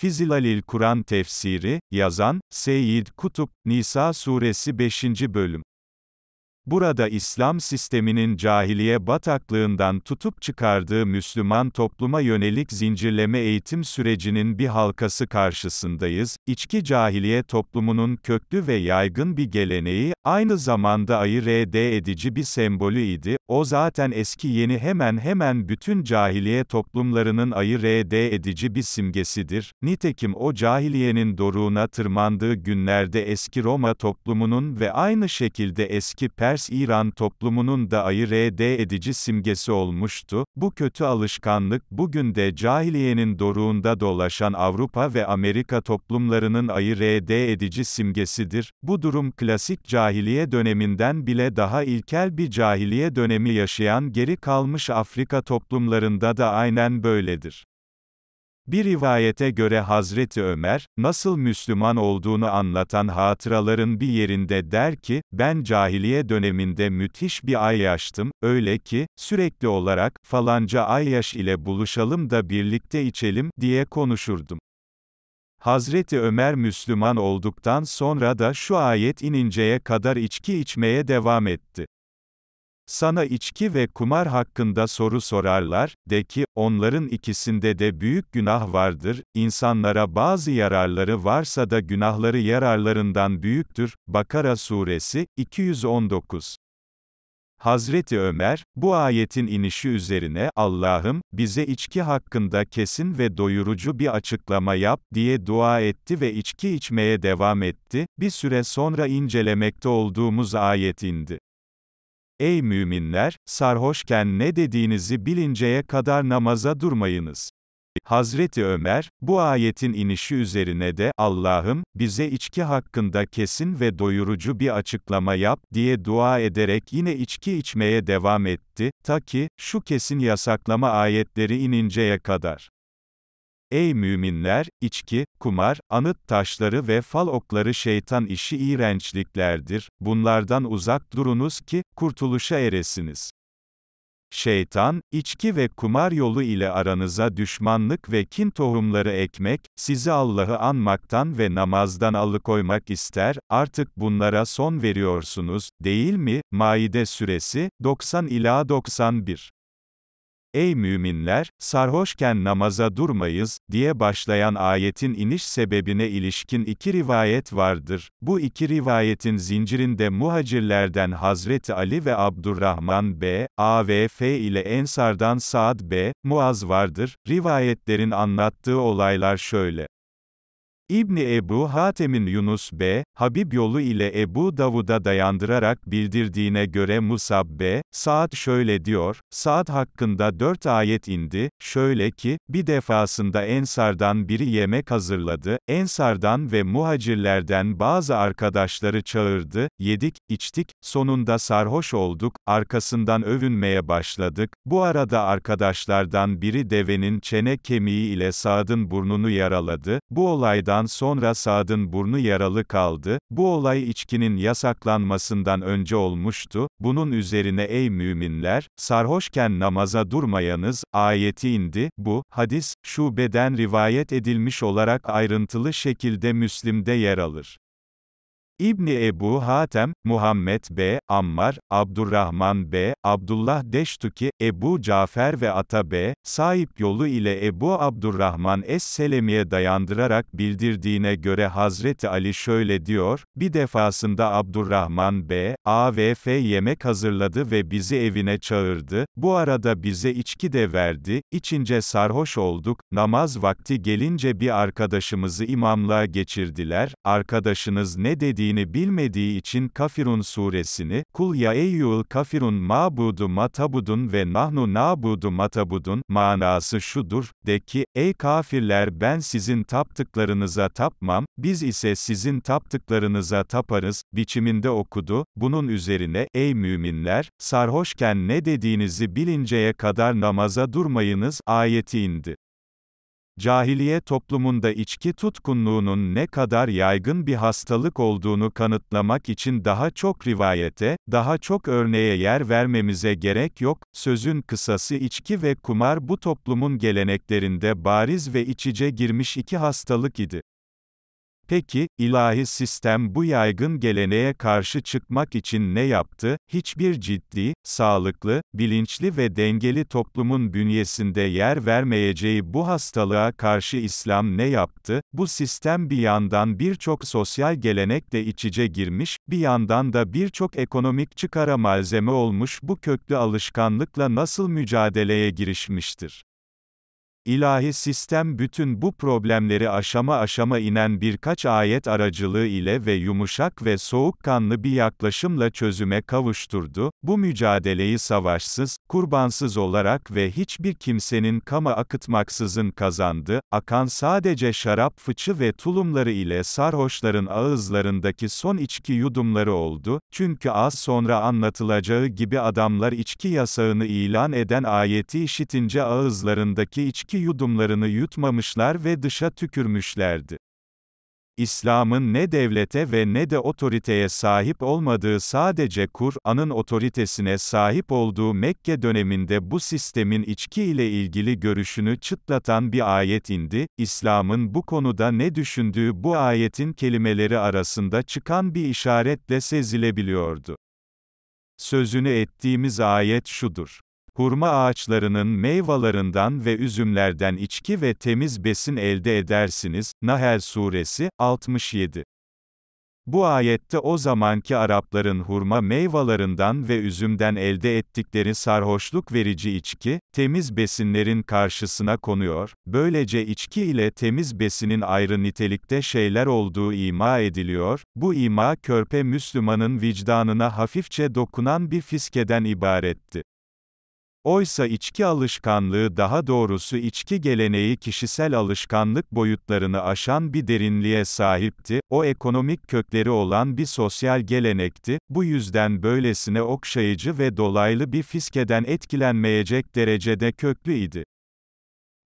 Fizilalil Kur'an tefsiri, yazan, Seyyid Kutup, Nisa suresi 5. bölüm. Burada İslam sisteminin cahiliye bataklığından tutup çıkardığı Müslüman topluma yönelik zincirleme eğitim sürecinin bir halkası karşısındayız. İçki cahiliye toplumunun köklü ve yaygın bir geleneği, aynı zamanda ayırd edici bir sembolü idi. O zaten eski yeni hemen hemen bütün cahiliye toplumlarının ayırd edici bir simgesidir. Nitekim o cahiliyenin doruğuna tırmandığı günlerde eski Roma toplumunun ve aynı şekilde eski Pers ters İran toplumunun da ayırt edici simgesi olmuştu, bu kötü alışkanlık bugün de cahiliyenin doruğunda dolaşan Avrupa ve Amerika toplumlarının ayırt edici simgesidir, bu durum klasik cahiliye döneminden bile daha ilkel bir cahiliye dönemi yaşayan geri kalmış Afrika toplumlarında da aynen böyledir. Bir rivayete göre Hazreti Ömer, nasıl Müslüman olduğunu anlatan hatıraların bir yerinde der ki, ben cahiliye döneminde müthiş bir ay yaştım, öyle ki, sürekli olarak, falanca ay yaş ile buluşalım da birlikte içelim, diye konuşurdum. Hazreti Ömer Müslüman olduktan sonra da şu ayet ininceye kadar içki içmeye devam etti. Sana içki ve kumar hakkında soru sorarlar, de ki, onların ikisinde de büyük günah vardır, insanlara bazı yararları varsa da günahları yararlarından büyüktür. Bakara Suresi, 219 Hazreti Ömer, bu ayetin inişi üzerine, Allah'ım, bize içki hakkında kesin ve doyurucu bir açıklama yap, diye dua etti ve içki içmeye devam etti, bir süre sonra incelemekte olduğumuz ayet indi. Ey müminler, sarhoşken ne dediğinizi bilinceye kadar namaza durmayınız. Hazreti Ömer, bu ayetin inişi üzerine de, Allah'ım, bize içki hakkında kesin ve doyurucu bir açıklama yap, diye dua ederek yine içki içmeye devam etti, ta ki, şu kesin yasaklama ayetleri ininceye kadar. Ey müminler, içki, kumar, anıt taşları ve fal okları şeytan işi iğrençliklerdir, bunlardan uzak durunuz ki, kurtuluşa eresiniz. Şeytan, içki ve kumar yolu ile aranıza düşmanlık ve kin tohumları ekmek, sizi Allah'ı anmaktan ve namazdan alıkoymak ister, artık bunlara son veriyorsunuz, değil mi? Maide Suresi, 90-91 Ey müminler, sarhoşken namaza durmayız, diye başlayan ayetin iniş sebebine ilişkin iki rivayet vardır. Bu iki rivayetin zincirinde muhacirlerden Hazreti Ali ve Abdurrahman B. Avf ile Ensardan Saad B. Muaz vardır. Rivayetlerin anlattığı olaylar şöyle. İbni Ebu Hatem'in Yunus B. Habib yolu ile Ebu Davud'a dayandırarak bildirdiğine göre Musab B. Saad şöyle diyor, Saad hakkında dört ayet indi, şöyle ki, bir defasında Ensardan biri yemek hazırladı, Ensardan ve muhacirlerden bazı arkadaşları çağırdı, yedik, içtik, sonunda sarhoş olduk, arkasından övünmeye başladık, bu arada arkadaşlardan biri devenin çene kemiği ile Saad'ın burnunu yaraladı, bu olaydan olaydan sonra Sadın burnu yaralı kaldı, bu olay içkinin yasaklanmasından önce olmuştu, bunun üzerine ey müminler, sarhoşken namaza durmayanız, ayeti indi, bu, hadis, şubeden rivayet edilmiş olarak ayrıntılı şekilde Müslim'de yer alır. İbni Ebu Hatem, Muhammed B. Ammar, Abdurrahman B. Abdullah Deştuki, Ebu Cafer ve Ata B. Sahip yolu ile Ebu Abdurrahman Es-Selemi'ye dayandırarak bildirdiğine göre Hazreti Ali şöyle diyor, bir defasında Abdurrahman B. A ve F yemek hazırladı ve bizi evine çağırdı, bu arada bize içki de verdi, içince sarhoş olduk, namaz vakti gelince bir arkadaşımızı imamlığa geçirdiler, arkadaşınız ne dedi geldiğini bilmediği için Kafirun suresini, Kul ya eyyul kafirun ma'budu matabudun ve nahnu na'budu matabudun, manası şudur, de ki, ey kafirler ben sizin taptıklarınıza tapmam, biz ise sizin taptıklarınıza taparız, biçiminde okudu, bunun üzerine, ey müminler, sarhoşken ne dediğinizi bilinceye kadar namaza durmayınız, ayeti indi cahiliye toplumunda içki tutkunluğunun ne kadar yaygın bir hastalık olduğunu kanıtlamak için daha çok rivayete, daha çok örneğe yer vermemize gerek yok, sözün kısası içki ve kumar bu toplumun geleneklerinde bariz ve içice girmiş iki hastalık idi. Peki, ilahi sistem bu yaygın geleneğe karşı çıkmak için ne yaptı? Hiçbir ciddi, sağlıklı, bilinçli ve dengeli toplumun bünyesinde yer vermeyeceği bu hastalığa karşı İslam ne yaptı? Bu sistem bir yandan birçok sosyal gelenekle iç içe girmiş, bir yandan da birçok ekonomik çıkara malzeme olmuş bu köklü alışkanlıkla nasıl mücadeleye girişmiştir? İlahi sistem bütün bu problemleri aşama aşama inen birkaç ayet aracılığı ile ve yumuşak ve soğukkanlı bir yaklaşımla çözüme kavuşturdu. Bu mücadeleyi savaşsız, kurbansız olarak ve hiçbir kimsenin kama akıtmaksızın kazandı. Akan sadece şarap fıçı ve tulumları ile sarhoşların ağızlarındaki son içki yudumları oldu. Çünkü az sonra anlatılacağı gibi adamlar içki yasağını ilan eden ayeti işitince ağızlarındaki içki yudumlarını yutmamışlar ve dışa tükürmüşlerdi. İslam'ın ne devlete ve ne de otoriteye sahip olmadığı sadece Kur'an'ın otoritesine sahip olduğu Mekke döneminde bu sistemin içki ile ilgili görüşünü çıtlatan bir ayet indi. İslam'ın bu konuda ne düşündüğü bu ayetin kelimeleri arasında çıkan bir işaretle sezilebiliyordu. Sözünü ettiğimiz ayet şudur hurma ağaçlarının meyvelerinden ve üzümlerden içki ve temiz besin elde edersiniz. Nahel Suresi 67 bu ayette o zamanki Arapların hurma meyvelerinden ve üzümden elde ettikleri sarhoşluk verici içki, temiz besinlerin karşısına konuyor, böylece içki ile temiz besinin ayrı nitelikte şeyler olduğu ima ediliyor, bu ima körpe Müslümanın vicdanına hafifçe dokunan bir fiskeden ibaretti. Oysa içki alışkanlığı daha doğrusu içki geleneği kişisel alışkanlık boyutlarını aşan bir derinliğe sahipti, o ekonomik kökleri olan bir sosyal gelenekti, bu yüzden böylesine okşayıcı ve dolaylı bir fiskeden etkilenmeyecek derecede köklü idi.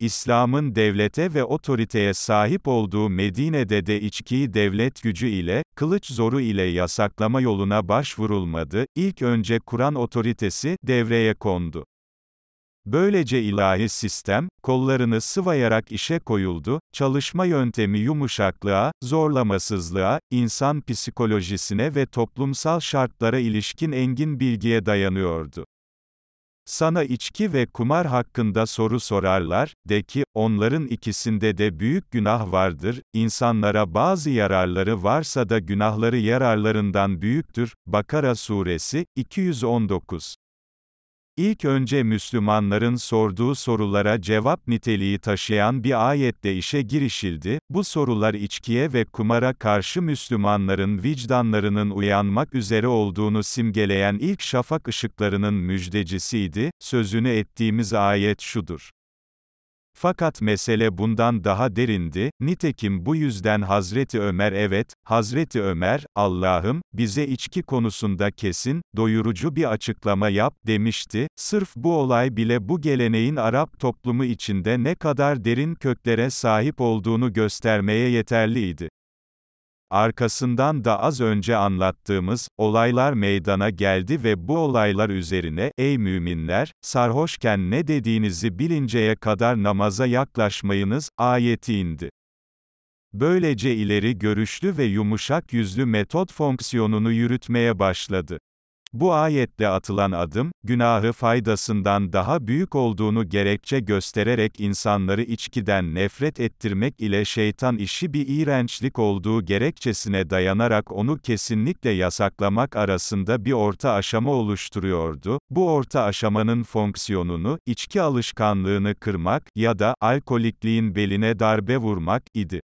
İslam'ın devlete ve otoriteye sahip olduğu Medine'de de içkiyi devlet gücü ile, kılıç zoru ile yasaklama yoluna başvurulmadı, ilk önce Kur'an otoritesi, devreye kondu. Böylece ilahi sistem, kollarını sıvayarak işe koyuldu, çalışma yöntemi yumuşaklığa, zorlamasızlığa, insan psikolojisine ve toplumsal şartlara ilişkin engin bilgiye dayanıyordu. Sana içki ve kumar hakkında soru sorarlar, de ki, onların ikisinde de büyük günah vardır, insanlara bazı yararları varsa da günahları yararlarından büyüktür. Bakara Suresi, 219 İlk önce Müslümanların sorduğu sorulara cevap niteliği taşıyan bir ayetle işe girişildi, bu sorular içkiye ve kumara karşı Müslümanların vicdanlarının uyanmak üzere olduğunu simgeleyen ilk şafak ışıklarının müjdecisiydi, sözünü ettiğimiz ayet şudur. Fakat mesele bundan daha derindi, nitekim bu yüzden Hazreti Ömer evet, Hazreti Ömer, Allah'ım, bize içki konusunda kesin, doyurucu bir açıklama yap, demişti, sırf bu olay bile bu geleneğin Arap toplumu içinde ne kadar derin köklere sahip olduğunu göstermeye yeterliydi. Arkasından da az önce anlattığımız olaylar meydana geldi ve bu olaylar üzerine ey müminler sarhoşken ne dediğinizi bilinceye kadar namaza yaklaşmayınız ayeti indi. Böylece ileri görüşlü ve yumuşak yüzlü metot fonksiyonunu yürütmeye başladı. Bu ayette atılan adım, günahı faydasından daha büyük olduğunu gerekçe göstererek insanları içkiden nefret ettirmek ile şeytan işi bir iğrençlik olduğu gerekçesine dayanarak onu kesinlikle yasaklamak arasında bir orta aşama oluşturuyordu. Bu orta aşamanın fonksiyonunu, içki alışkanlığını kırmak ya da alkolikliğin beline darbe vurmak idi.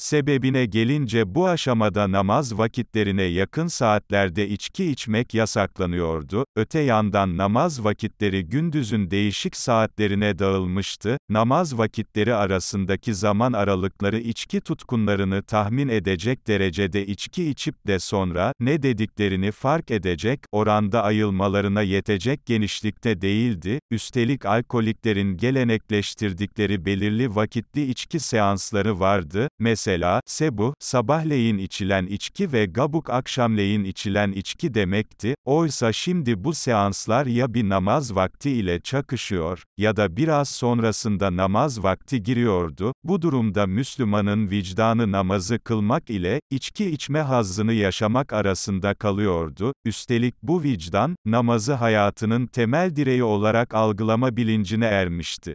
Sebebine gelince bu aşamada namaz vakitlerine yakın saatlerde içki içmek yasaklanıyordu, öte yandan namaz vakitleri gündüzün değişik saatlerine dağılmıştı, namaz vakitleri arasındaki zaman aralıkları içki tutkunlarını tahmin edecek derecede içki içip de sonra, ne dediklerini fark edecek, oranda ayılmalarına yetecek genişlikte değildi, üstelik alkoliklerin gelenekleştirdikleri belirli vakitli içki seansları vardı, mesela, Mesela, sebu, sabahleyin içilen içki ve gabuk akşamleyin içilen içki demekti, oysa şimdi bu seanslar ya bir namaz vakti ile çakışıyor, ya da biraz sonrasında namaz vakti giriyordu, bu durumda Müslümanın vicdanı namazı kılmak ile, içki içme hazzını yaşamak arasında kalıyordu, üstelik bu vicdan, namazı hayatının temel direği olarak algılama bilincine ermişti.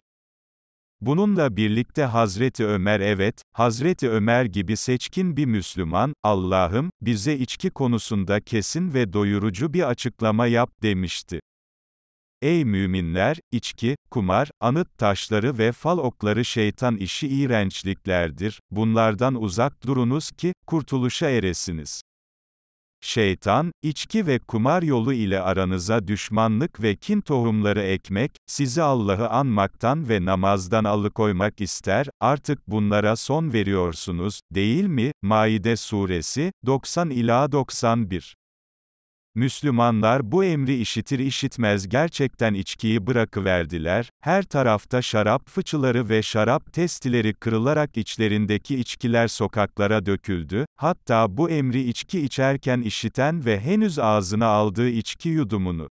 Bununla birlikte Hazreti Ömer evet, Hazreti Ömer gibi seçkin bir Müslüman, Allah'ım, bize içki konusunda kesin ve doyurucu bir açıklama yap demişti. Ey müminler, içki, kumar, anıt taşları ve fal okları şeytan işi iğrençliklerdir, bunlardan uzak durunuz ki, kurtuluşa eresiniz. Şeytan, içki ve kumar yolu ile aranıza düşmanlık ve kin tohumları ekmek, sizi Allah'ı anmaktan ve namazdan alıkoymak ister, artık bunlara son veriyorsunuz, değil mi? Maide Suresi, 90-91 Müslümanlar bu emri işitir işitmez gerçekten içkiyi bırakıverdiler, her tarafta şarap fıçıları ve şarap testileri kırılarak içlerindeki içkiler sokaklara döküldü, hatta bu emri içki içerken işiten ve henüz ağzına aldığı içki yudumunu,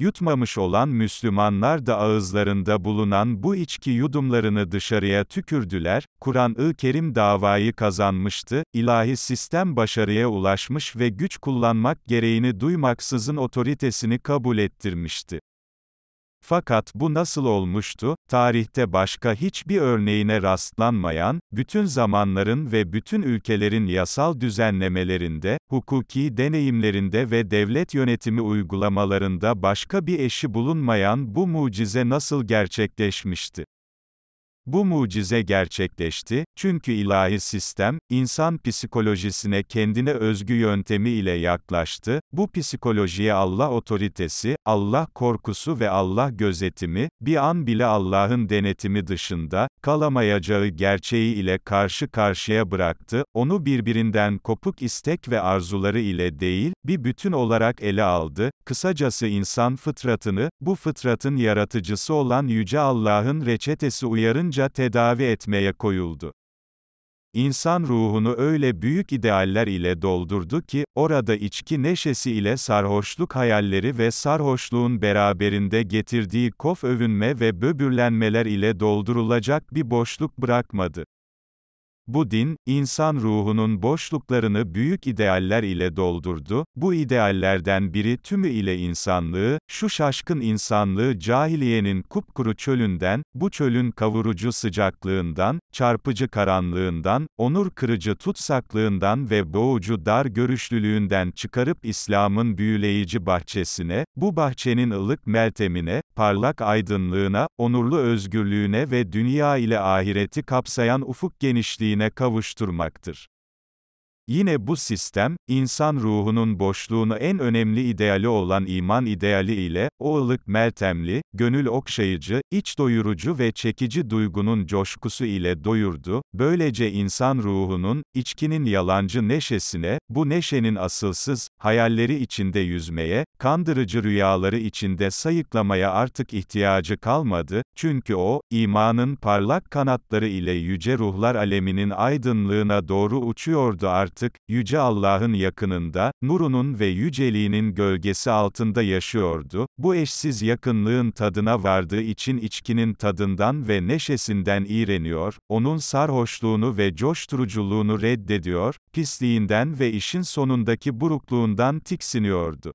Yutmamış olan Müslümanlar da ağızlarında bulunan bu içki yudumlarını dışarıya tükürdüler, Kur'an-ı Kerim davayı kazanmıştı, ilahi sistem başarıya ulaşmış ve güç kullanmak gereğini duymaksızın otoritesini kabul ettirmişti. Fakat bu nasıl olmuştu? Tarihte başka hiçbir örneğine rastlanmayan, bütün zamanların ve bütün ülkelerin yasal düzenlemelerinde, hukuki deneyimlerinde ve devlet yönetimi uygulamalarında başka bir eşi bulunmayan bu mucize nasıl gerçekleşmişti? Bu mucize gerçekleşti, çünkü ilahi sistem, insan psikolojisine kendine özgü yöntemi ile yaklaştı, bu psikolojiye Allah otoritesi, Allah korkusu ve Allah gözetimi, bir an bile Allah'ın denetimi dışında, kalamayacağı gerçeği ile karşı karşıya bıraktı, onu birbirinden kopuk istek ve arzuları ile değil, bir bütün olarak ele aldı, kısacası insan fıtratını, bu fıtratın yaratıcısı olan Yüce Allah'ın reçetesi uyarınca, hızlıca tedavi etmeye koyuldu. İnsan ruhunu öyle büyük idealler ile doldurdu ki, orada içki neşesi ile sarhoşluk hayalleri ve sarhoşluğun beraberinde getirdiği kof övünme ve böbürlenmeler ile doldurulacak bir boşluk bırakmadı. Bu din, insan ruhunun boşluklarını büyük idealler ile doldurdu, bu ideallerden biri tümü ile insanlığı, şu şaşkın insanlığı cahiliyenin kupkuru çölünden, bu çölün kavurucu sıcaklığından, çarpıcı karanlığından, onur kırıcı tutsaklığından ve boğucu dar görüşlülüğünden çıkarıp İslam'ın büyüleyici bahçesine, bu bahçenin ılık meltemine, parlak aydınlığına, onurlu özgürlüğüne ve dünya ile ahireti kapsayan ufuk genişliğine birliğine kavuşturmaktır. Yine bu sistem, insan ruhunun boşluğunu en önemli ideali olan iman ideali ile, o ılık meltemli, gönül okşayıcı, iç doyurucu ve çekici duygunun coşkusu ile doyurdu, böylece insan ruhunun, içkinin yalancı neşesine, bu neşenin asılsız, hayalleri içinde yüzmeye, kandırıcı rüyaları içinde sayıklamaya artık ihtiyacı kalmadı, çünkü o, imanın parlak kanatları ile yüce ruhlar aleminin aydınlığına doğru uçuyordu artık artık, Yüce Allah'ın yakınında, nurunun ve yüceliğinin gölgesi altında yaşıyordu, bu eşsiz yakınlığın tadına vardığı için içkinin tadından ve neşesinden iğreniyor, onun sarhoşluğunu ve coşturuculuğunu reddediyor, pisliğinden ve işin sonundaki burukluğundan tiksiniyordu.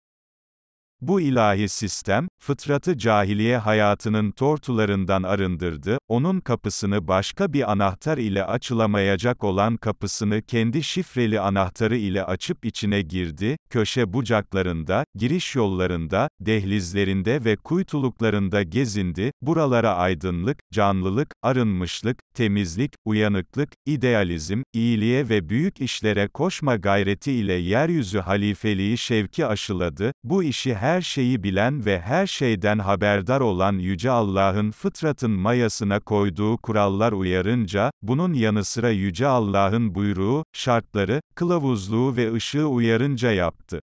Bu ilahi sistem, fıtratı cahiliye hayatının tortularından arındırdı, onun kapısını başka bir anahtar ile açılamayacak olan kapısını kendi şifreli anahtarı ile açıp içine girdi, köşe bucaklarında, giriş yollarında, dehlizlerinde ve kuytuluklarında gezindi, buralara aydınlık, canlılık, arınmışlık, temizlik, uyanıklık, idealizm, iyiliğe ve büyük işlere koşma gayreti ile yeryüzü halifeliği şevki aşıladı, bu işi her her şeyi bilen ve her şeyden haberdar olan Yüce Allah'ın fıtratın mayasına koyduğu kurallar uyarınca, bunun yanı sıra Yüce Allah'ın buyruğu, şartları, kılavuzluğu ve ışığı uyarınca yaptı.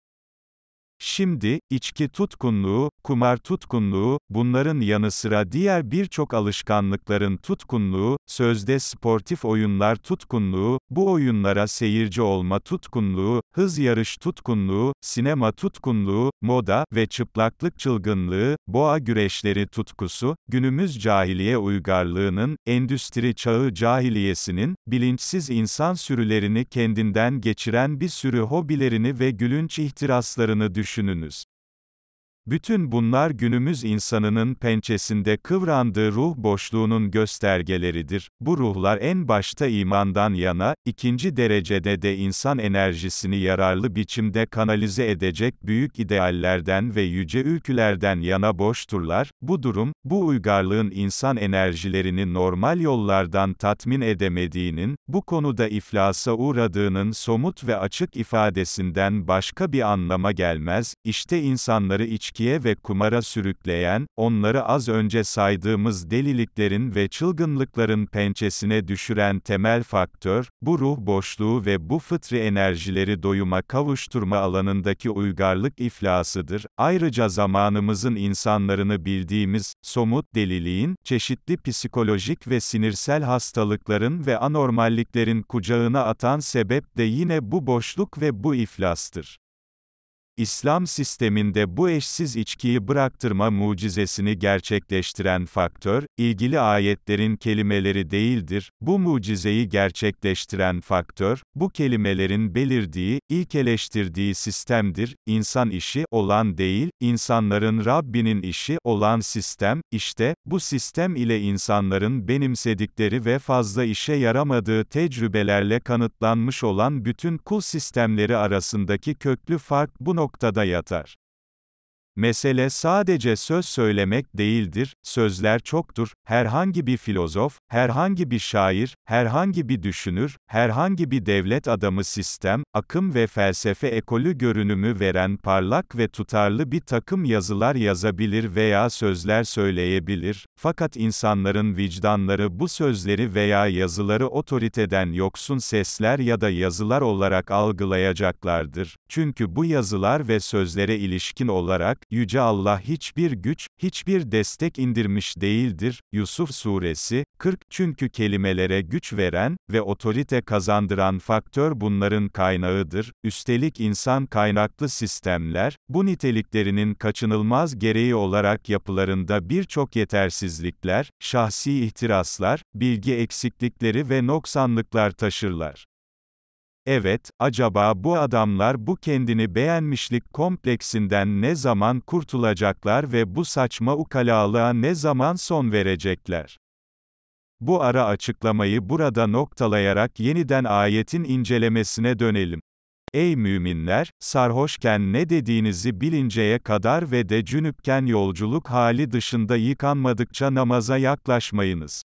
Şimdi, içki tutkunluğu, kumar tutkunluğu, bunların yanı sıra diğer birçok alışkanlıkların tutkunluğu, sözde sportif oyunlar tutkunluğu, bu oyunlara seyirci olma tutkunluğu, hız yarış tutkunluğu, sinema tutkunluğu, moda ve çıplaklık çılgınlığı, boğa güreşleri tutkusu, günümüz cahiliye uygarlığının, endüstri çağı cahiliyesinin, bilinçsiz insan sürülerini kendinden geçiren bir sürü hobilerini ve gülünç ihtiraslarını düşün düşününüz. Bütün bunlar günümüz insanının pençesinde kıvrandığı ruh boşluğunun göstergeleridir. Bu ruhlar en başta imandan yana, ikinci derecede de insan enerjisini yararlı biçimde kanalize edecek büyük ideallerden ve yüce ülkülerden yana boşturlar. Bu durum, bu uygarlığın insan enerjilerini normal yollardan tatmin edemediğinin, bu konuda iflasa uğradığının somut ve açık ifadesinden başka bir anlama gelmez. İşte insanları iç içkiye ve kumara sürükleyen, onları az önce saydığımız deliliklerin ve çılgınlıkların pençesine düşüren temel faktör, bu ruh boşluğu ve bu fıtri enerjileri doyuma kavuşturma alanındaki uygarlık iflasıdır. Ayrıca zamanımızın insanlarını bildiğimiz, somut deliliğin, çeşitli psikolojik ve sinirsel hastalıkların ve anormalliklerin kucağına atan sebep de yine bu boşluk ve bu iflastır. İslam sisteminde bu eşsiz içkiyi bıraktırma mucizesini gerçekleştiren faktör, ilgili ayetlerin kelimeleri değildir, bu mucizeyi gerçekleştiren faktör, bu kelimelerin belirdiği, ilk eleştirdiği sistemdir, insan işi olan değil, insanların Rabbinin işi olan sistem, işte, bu sistem ile insanların benimsedikleri ve fazla işe yaramadığı tecrübelerle kanıtlanmış olan bütün kul sistemleri arasındaki köklü fark bu noktada noktada yatar. Mesele sadece söz söylemek değildir, sözler çoktur, herhangi bir filozof, herhangi bir şair, herhangi bir düşünür, herhangi bir devlet adamı sistem, akım ve felsefe ekolü görünümü veren parlak ve tutarlı bir takım yazılar yazabilir veya sözler söyleyebilir, fakat insanların vicdanları bu sözleri veya yazıları otoriteden yoksun sesler ya da yazılar olarak algılayacaklardır. Çünkü bu yazılar ve sözlere ilişkin olarak, Yüce Allah hiçbir güç, hiçbir destek indirmiş değildir. Yusuf Suresi 40 Çünkü kelimelere güç veren ve otorite kazandıran faktör bunların kaynağıdır. Üstelik insan kaynaklı sistemler, bu niteliklerinin kaçınılmaz gereği olarak yapılarında birçok yetersizlikler, şahsi ihtiraslar, bilgi eksiklikleri ve noksanlıklar taşırlar evet, acaba bu adamlar bu kendini beğenmişlik kompleksinden ne zaman kurtulacaklar ve bu saçma ukalalığa ne zaman son verecekler? Bu ara açıklamayı burada noktalayarak yeniden ayetin incelemesine dönelim. Ey müminler, sarhoşken ne dediğinizi bilinceye kadar ve de cünüpken yolculuk hali dışında yıkanmadıkça namaza yaklaşmayınız.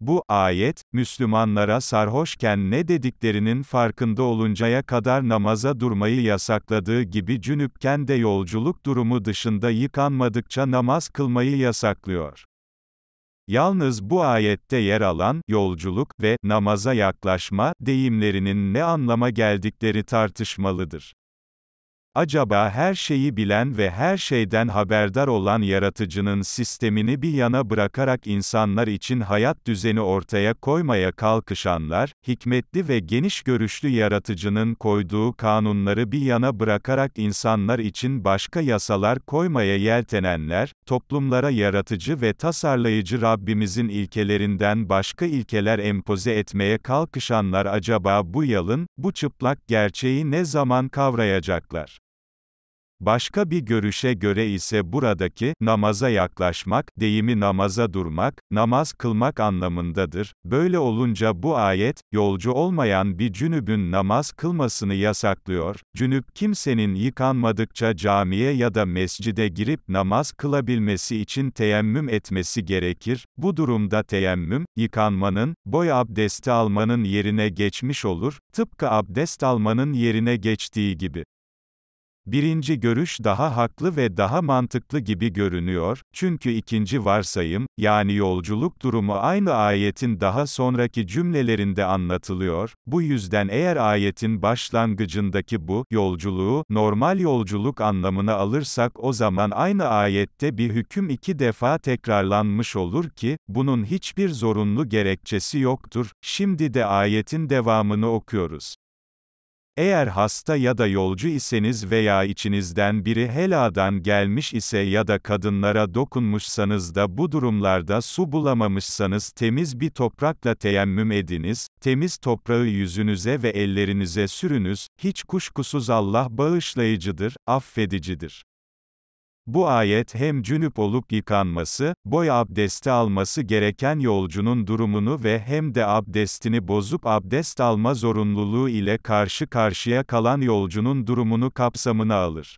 Bu ayet, Müslümanlara sarhoşken ne dediklerinin farkında oluncaya kadar namaza durmayı yasakladığı gibi cünüpken de yolculuk durumu dışında yıkanmadıkça namaz kılmayı yasaklıyor. Yalnız bu ayette yer alan yolculuk ve namaza yaklaşma deyimlerinin ne anlama geldikleri tartışmalıdır. Acaba her şeyi bilen ve her şeyden haberdar olan yaratıcının sistemini bir yana bırakarak insanlar için hayat düzeni ortaya koymaya kalkışanlar, hikmetli ve geniş görüşlü yaratıcının koyduğu kanunları bir yana bırakarak insanlar için başka yasalar koymaya yeltenenler, toplumlara yaratıcı ve tasarlayıcı Rabbimizin ilkelerinden başka ilkeler empoze etmeye kalkışanlar acaba bu yalın, bu çıplak gerçeği ne zaman kavrayacaklar? Başka bir görüşe göre ise buradaki namaza yaklaşmak deyimi namaza durmak, namaz kılmak anlamındadır. Böyle olunca bu ayet yolcu olmayan bir cünübün namaz kılmasını yasaklıyor. Cünüp kimsenin yıkanmadıkça camiye ya da mescide girip namaz kılabilmesi için teyemmüm etmesi gerekir. Bu durumda teyemmüm yıkanmanın, boy abdesti almanın yerine geçmiş olur, tıpkı abdest almanın yerine geçtiği gibi. Birinci görüş daha haklı ve daha mantıklı gibi görünüyor, çünkü ikinci varsayım, yani yolculuk durumu aynı ayetin daha sonraki cümlelerinde anlatılıyor, bu yüzden eğer ayetin başlangıcındaki bu, yolculuğu, normal yolculuk anlamına alırsak o zaman aynı ayette bir hüküm iki defa tekrarlanmış olur ki, bunun hiçbir zorunlu gerekçesi yoktur, şimdi de ayetin devamını okuyoruz. Eğer hasta ya da yolcu iseniz veya içinizden biri heladan gelmiş ise ya da kadınlara dokunmuşsanız da bu durumlarda su bulamamışsanız temiz bir toprakla teyemmüm ediniz, temiz toprağı yüzünüze ve ellerinize sürünüz, hiç kuşkusuz Allah bağışlayıcıdır, affedicidir. Bu ayet hem cünüp olup yıkanması, boy abdesti alması gereken yolcunun durumunu ve hem de abdestini bozup abdest alma zorunluluğu ile karşı karşıya kalan yolcunun durumunu kapsamına alır.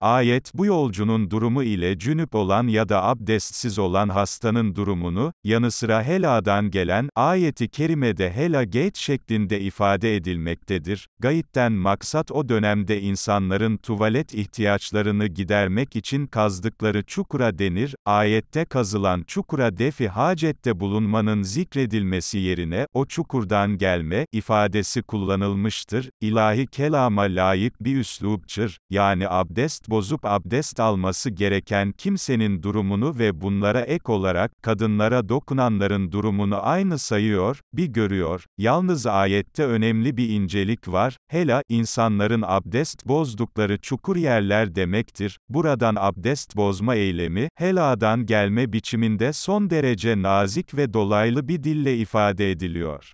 Ayet bu yolcunun durumu ile cünüp olan ya da abdestsiz olan hastanın durumunu, yanı sıra heladan gelen, ayeti kerimede hela gayt şeklinde ifade edilmektedir. Gayitten maksat o dönemde insanların tuvalet ihtiyaçlarını gidermek için kazdıkları çukura denir, ayette kazılan çukura defi hacette bulunmanın zikredilmesi yerine, o çukurdan gelme, ifadesi kullanılmıştır, ilahi kelama layık bir üslubçır, yani abdest bozup abdest alması gereken kimsenin durumunu ve bunlara ek olarak kadınlara dokunanların durumunu aynı sayıyor, bir görüyor. Yalnız ayette önemli bir incelik var. Hela insanların abdest bozdukları çukur yerler demektir. Buradan abdest bozma eylemi heladan gelme biçiminde son derece nazik ve dolaylı bir dille ifade ediliyor.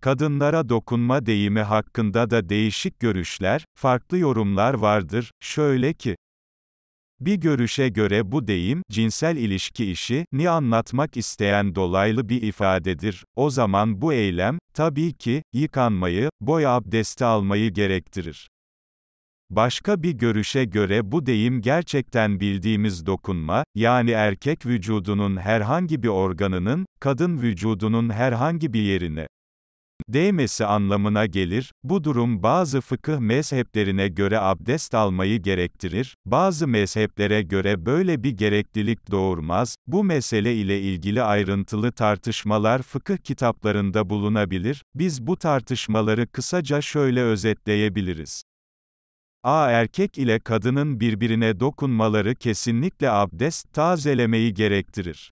Kadınlara dokunma deyimi hakkında da değişik görüşler, farklı yorumlar vardır. Şöyle ki, bir görüşe göre bu deyim, cinsel ilişki işi, ni anlatmak isteyen dolaylı bir ifadedir. O zaman bu eylem, tabii ki, yıkanmayı, boy abdesti almayı gerektirir. Başka bir görüşe göre bu deyim gerçekten bildiğimiz dokunma, yani erkek vücudunun herhangi bir organının, kadın vücudunun herhangi bir yerine değmesi anlamına gelir, bu durum bazı fıkıh mezheplerine göre abdest almayı gerektirir, bazı mezheplere göre böyle bir gereklilik doğurmaz, bu mesele ile ilgili ayrıntılı tartışmalar fıkıh kitaplarında bulunabilir, biz bu tartışmaları kısaca şöyle özetleyebiliriz. A. Erkek ile kadının birbirine dokunmaları kesinlikle abdest tazelemeyi gerektirir.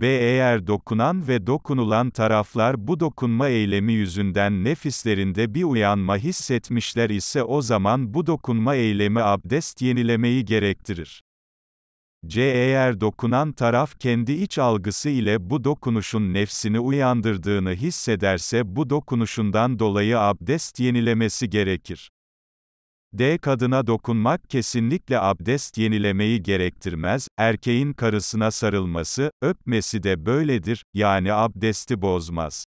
B. Eğer dokunan ve dokunulan taraflar bu dokunma eylemi yüzünden nefislerinde bir uyanma hissetmişler ise o zaman bu dokunma eylemi abdest yenilemeyi gerektirir. C. Eğer dokunan taraf kendi iç algısı ile bu dokunuşun nefsini uyandırdığını hissederse bu dokunuşundan dolayı abdest yenilemesi gerekir. D. Kadına dokunmak kesinlikle abdest yenilemeyi gerektirmez, erkeğin karısına sarılması, öpmesi de böyledir, yani abdesti bozmaz.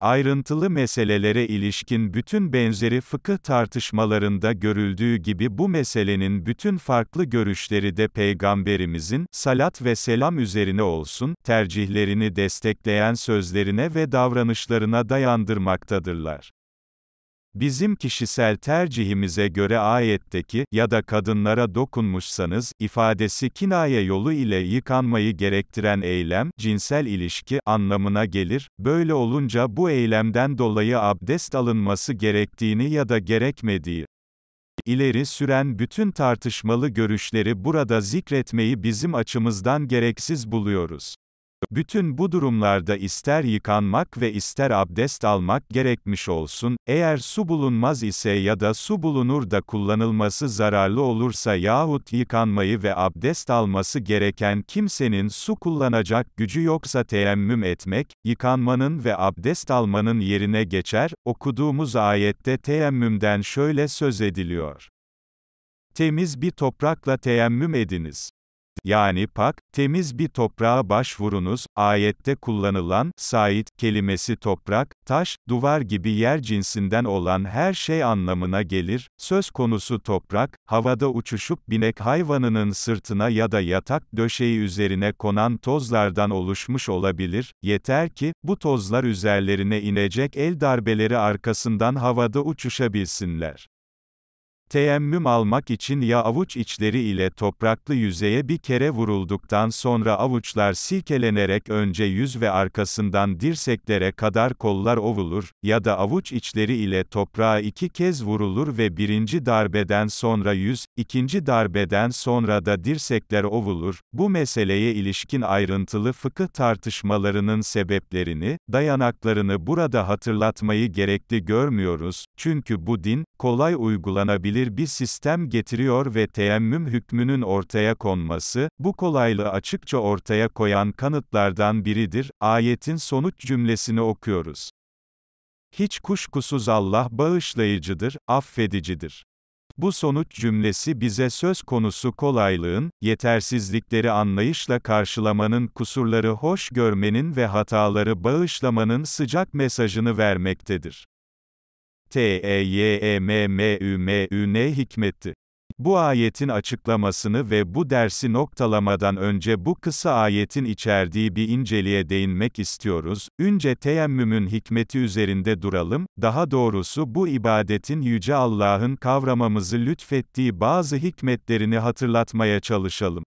Ayrıntılı meselelere ilişkin bütün benzeri fıkıh tartışmalarında görüldüğü gibi bu meselenin bütün farklı görüşleri de Peygamberimizin, salat ve selam üzerine olsun, tercihlerini destekleyen sözlerine ve davranışlarına dayandırmaktadırlar. Bizim kişisel tercihimize göre ayetteki ya da kadınlara dokunmuşsanız ifadesi kinaye yolu ile yıkanmayı gerektiren eylem cinsel ilişki anlamına gelir. Böyle olunca bu eylemden dolayı abdest alınması gerektiğini ya da gerekmediği ileri süren bütün tartışmalı görüşleri burada zikretmeyi bizim açımızdan gereksiz buluyoruz. Bütün bu durumlarda ister yıkanmak ve ister abdest almak gerekmiş olsun, eğer su bulunmaz ise ya da su bulunur da kullanılması zararlı olursa yahut yıkanmayı ve abdest alması gereken kimsenin su kullanacak gücü yoksa teyemmüm etmek, yıkanmanın ve abdest almanın yerine geçer, okuduğumuz ayette teyemmümden şöyle söz ediliyor. Temiz bir toprakla teyemmüm ediniz yani pak, temiz bir toprağa başvurunuz, ayette kullanılan, sait, kelimesi toprak, taş, duvar gibi yer cinsinden olan her şey anlamına gelir, söz konusu toprak, havada uçuşup binek hayvanının sırtına ya da yatak döşeyi üzerine konan tozlardan oluşmuş olabilir, yeter ki, bu tozlar üzerlerine inecek el darbeleri arkasından havada uçuşabilsinler. Teyemmüm almak için ya avuç içleri ile topraklı yüzeye bir kere vurulduktan sonra avuçlar silkelenerek önce yüz ve arkasından dirseklere kadar kollar ovulur, ya da avuç içleri ile toprağa iki kez vurulur ve birinci darbeden sonra yüz, ikinci darbeden sonra da dirsekler ovulur. Bu meseleye ilişkin ayrıntılı fıkıh tartışmalarının sebeplerini, dayanaklarını burada hatırlatmayı gerekli görmüyoruz, çünkü bu din, kolay uygulanabilir sürdürülebilir bir sistem getiriyor ve teyemmüm hükmünün ortaya konması, bu kolaylığı açıkça ortaya koyan kanıtlardan biridir. Ayetin sonuç cümlesini okuyoruz. Hiç kuşkusuz Allah bağışlayıcıdır, affedicidir. Bu sonuç cümlesi bize söz konusu kolaylığın, yetersizlikleri anlayışla karşılamanın, kusurları hoş görmenin ve hataları bağışlamanın sıcak mesajını vermektedir. T E E Y M M M TEYEMMÜMÜ ne hikmetti? Bu ayetin açıklamasını ve bu dersi noktalamadan önce bu kısa ayetin içerdiği bir inceliğe değinmek istiyoruz. Önce teyemmümün hikmeti üzerinde duralım, daha doğrusu bu ibadetin Yüce Allah'ın kavramamızı lütfettiği bazı hikmetlerini hatırlatmaya çalışalım.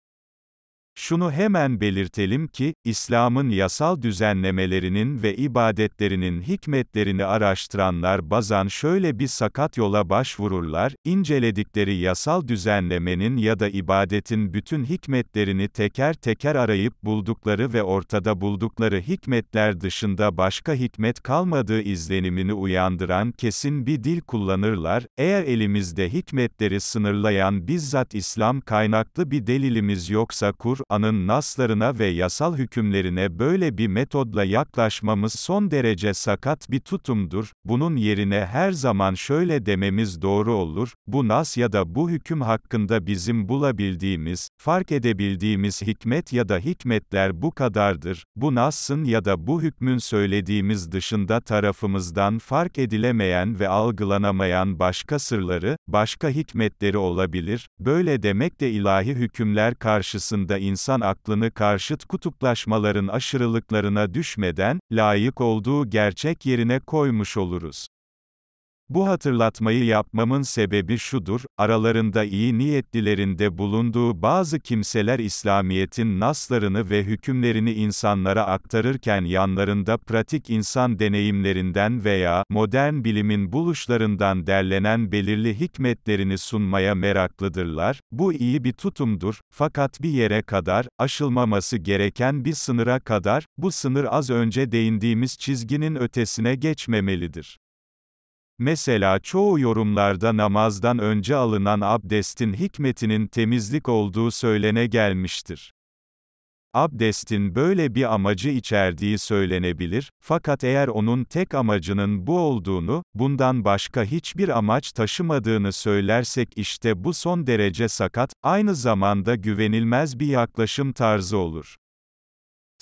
Şunu hemen belirtelim ki, İslam'ın yasal düzenlemelerinin ve ibadetlerinin hikmetlerini araştıranlar bazan şöyle bir sakat yola başvururlar, inceledikleri yasal düzenlemenin ya da ibadetin bütün hikmetlerini teker teker arayıp buldukları ve ortada buldukları hikmetler dışında başka hikmet kalmadığı izlenimini uyandıran kesin bir dil kullanırlar, eğer elimizde hikmetleri sınırlayan bizzat İslam kaynaklı bir delilimiz yoksa Kur Kur'an'ın naslarına ve yasal hükümlerine böyle bir metodla yaklaşmamız son derece sakat bir tutumdur. Bunun yerine her zaman şöyle dememiz doğru olur, bu nas ya da bu hüküm hakkında bizim bulabildiğimiz, fark edebildiğimiz hikmet ya da hikmetler bu kadardır. Bu nasın ya da bu hükmün söylediğimiz dışında tarafımızdan fark edilemeyen ve algılanamayan başka sırları, başka hikmetleri olabilir. Böyle demek de ilahi hükümler karşısında insan insan aklını karşıt kutuplaşmaların aşırılıklarına düşmeden, layık olduğu gerçek yerine koymuş oluruz. Bu hatırlatmayı yapmamın sebebi şudur, aralarında iyi niyetlilerinde bulunduğu bazı kimseler İslamiyet'in naslarını ve hükümlerini insanlara aktarırken yanlarında pratik insan deneyimlerinden veya modern bilimin buluşlarından derlenen belirli hikmetlerini sunmaya meraklıdırlar, bu iyi bir tutumdur, fakat bir yere kadar, aşılmaması gereken bir sınıra kadar, bu sınır az önce değindiğimiz çizginin ötesine geçmemelidir. Mesela çoğu yorumlarda namazdan önce alınan abdestin hikmetinin temizlik olduğu söylene gelmiştir. Abdestin böyle bir amacı içerdiği söylenebilir, fakat eğer onun tek amacının bu olduğunu, bundan başka hiçbir amaç taşımadığını söylersek işte bu son derece sakat, aynı zamanda güvenilmez bir yaklaşım tarzı olur.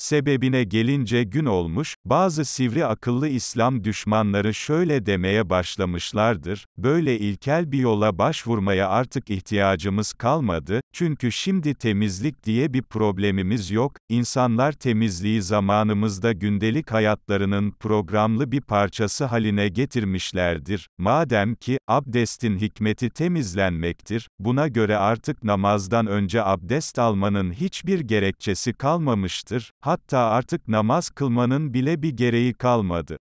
Sebebine gelince gün olmuş, bazı sivri akıllı İslam düşmanları şöyle demeye başlamışlardır, böyle ilkel bir yola başvurmaya artık ihtiyacımız kalmadı, çünkü şimdi temizlik diye bir problemimiz yok, insanlar temizliği zamanımızda gündelik hayatlarının programlı bir parçası haline getirmişlerdir, madem ki, abdestin hikmeti temizlenmektir, buna göre artık namazdan önce abdest almanın hiçbir gerekçesi kalmamıştır, hatta artık namaz kılmanın bile bir gereği kalmadı.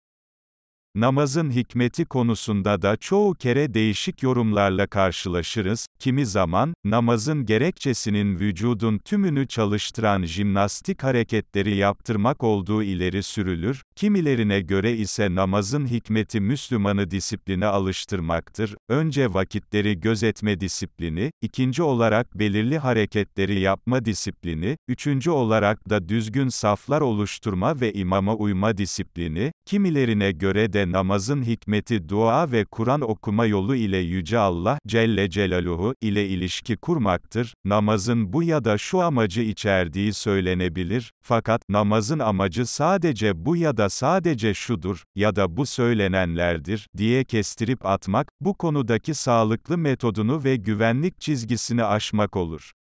Namazın hikmeti konusunda da çoğu kere değişik yorumlarla karşılaşırız. Kimi zaman namazın gerekçesinin vücudun tümünü çalıştıran jimnastik hareketleri yaptırmak olduğu ileri sürülür. Kimilerine göre ise namazın hikmeti Müslümanı disipline alıştırmaktır. Önce vakitleri gözetme disiplini, ikinci olarak belirli hareketleri yapma disiplini, üçüncü olarak da düzgün saflar oluşturma ve imama uyma disiplini. Kimilerine göre de namazın hikmeti dua ve Kur'an okuma yolu ile Yüce Allah Celle Celaluhu ile ilişki kurmaktır. Namazın bu ya da şu amacı içerdiği söylenebilir, fakat namazın amacı sadece bu ya da sadece şudur ya da bu söylenenlerdir diye kestirip atmak, bu konudaki sağlıklı metodunu ve güvenlik çizgisini aşmak olur.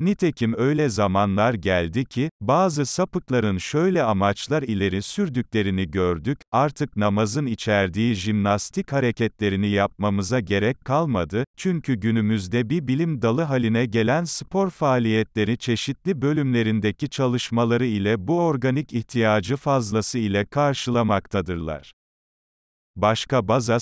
Nitekim öyle zamanlar geldi ki, bazı sapıkların şöyle amaçlar ileri sürdüklerini gördük, artık namazın içerdiği jimnastik hareketlerini yapmamıza gerek kalmadı, çünkü günümüzde bir bilim dalı haline gelen spor faaliyetleri çeşitli bölümlerindeki çalışmaları ile bu organik ihtiyacı fazlası ile karşılamaktadırlar. Başka bazı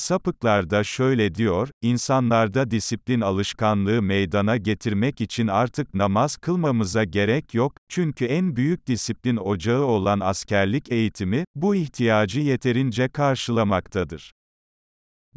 da şöyle diyor, insanlarda disiplin alışkanlığı meydana getirmek için artık namaz kılmamıza gerek yok, çünkü en büyük disiplin ocağı olan askerlik eğitimi, bu ihtiyacı yeterince karşılamaktadır.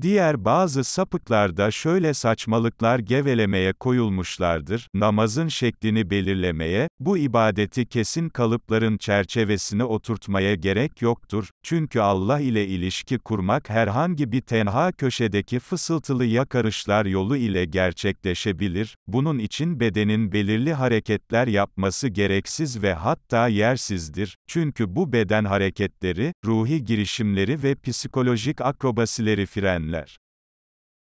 Diğer bazı sapıklarda şöyle saçmalıklar gevelemeye koyulmuşlardır, namazın şeklini belirlemeye, bu ibadeti kesin kalıpların çerçevesine oturtmaya gerek yoktur, çünkü Allah ile ilişki kurmak herhangi bir tenha köşedeki fısıltılı yakarışlar yolu ile gerçekleşebilir, bunun için bedenin belirli hareketler yapması gereksiz ve hatta yersizdir, çünkü bu beden hareketleri, ruhi girişimleri ve psikolojik akrobasileri fren edenler.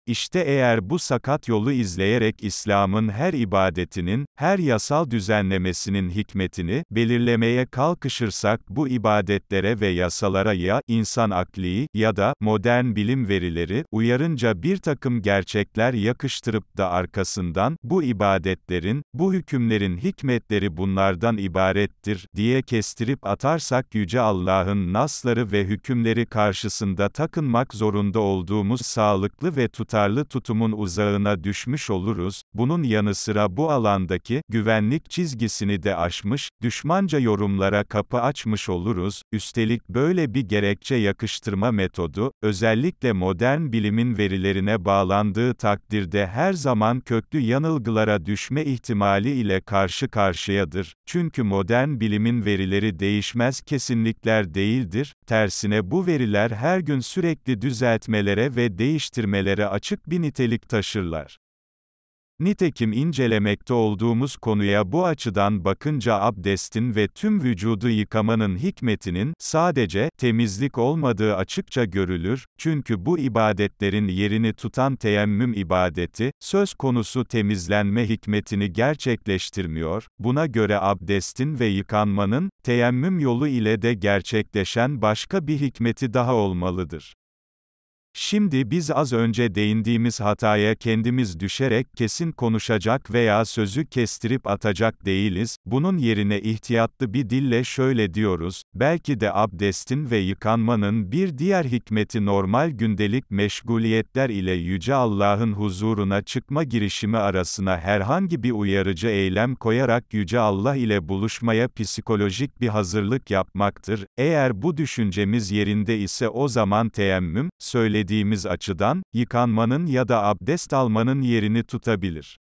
İşte eğer bu sakat yolu izleyerek İslam'ın her ibadetinin, her yasal düzenlemesinin hikmetini belirlemeye kalkışırsak bu ibadetlere ve yasalara ya insan akli ya da modern bilim verileri uyarınca bir takım gerçekler yakıştırıp da arkasından bu ibadetlerin, bu hükümlerin hikmetleri bunlardan ibarettir diye kestirip atarsak Yüce Allah'ın nasları ve hükümleri karşısında takınmak zorunda olduğumuz sağlıklı ve tutarlı tutarlı tutumun uzağına düşmüş oluruz, bunun yanı sıra bu alandaki, güvenlik çizgisini de aşmış, düşmanca yorumlara kapı açmış oluruz, üstelik böyle bir gerekçe yakıştırma metodu, özellikle modern bilimin verilerine bağlandığı takdirde her zaman köklü yanılgılara düşme ihtimali ile karşı karşıyadır, çünkü modern bilimin verileri değişmez kesinlikler değildir, tersine bu veriler her gün sürekli düzeltmelere ve değiştirmelere açık açık bir nitelik taşırlar. Nitekim incelemekte olduğumuz konuya bu açıdan bakınca abdestin ve tüm vücudu yıkamanın hikmetinin sadece temizlik olmadığı açıkça görülür. Çünkü bu ibadetlerin yerini tutan teyemmüm ibadeti söz konusu temizlenme hikmetini gerçekleştirmiyor. Buna göre abdestin ve yıkanmanın teyemmüm yolu ile de gerçekleşen başka bir hikmeti daha olmalıdır. Şimdi biz az önce değindiğimiz hataya kendimiz düşerek kesin konuşacak veya sözü kestirip atacak değiliz, bunun yerine ihtiyatlı bir dille şöyle diyoruz, belki de abdestin ve yıkanmanın bir diğer hikmeti normal gündelik meşguliyetler ile Yüce Allah'ın huzuruna çıkma girişimi arasına herhangi bir uyarıcı eylem koyarak Yüce Allah ile buluşmaya psikolojik bir hazırlık yapmaktır, eğer bu düşüncemiz yerinde ise o zaman teyemmüm, söylediğimiz dediğimiz açıdan, yıkanmanın ya da abdest almanın yerini tutabilir.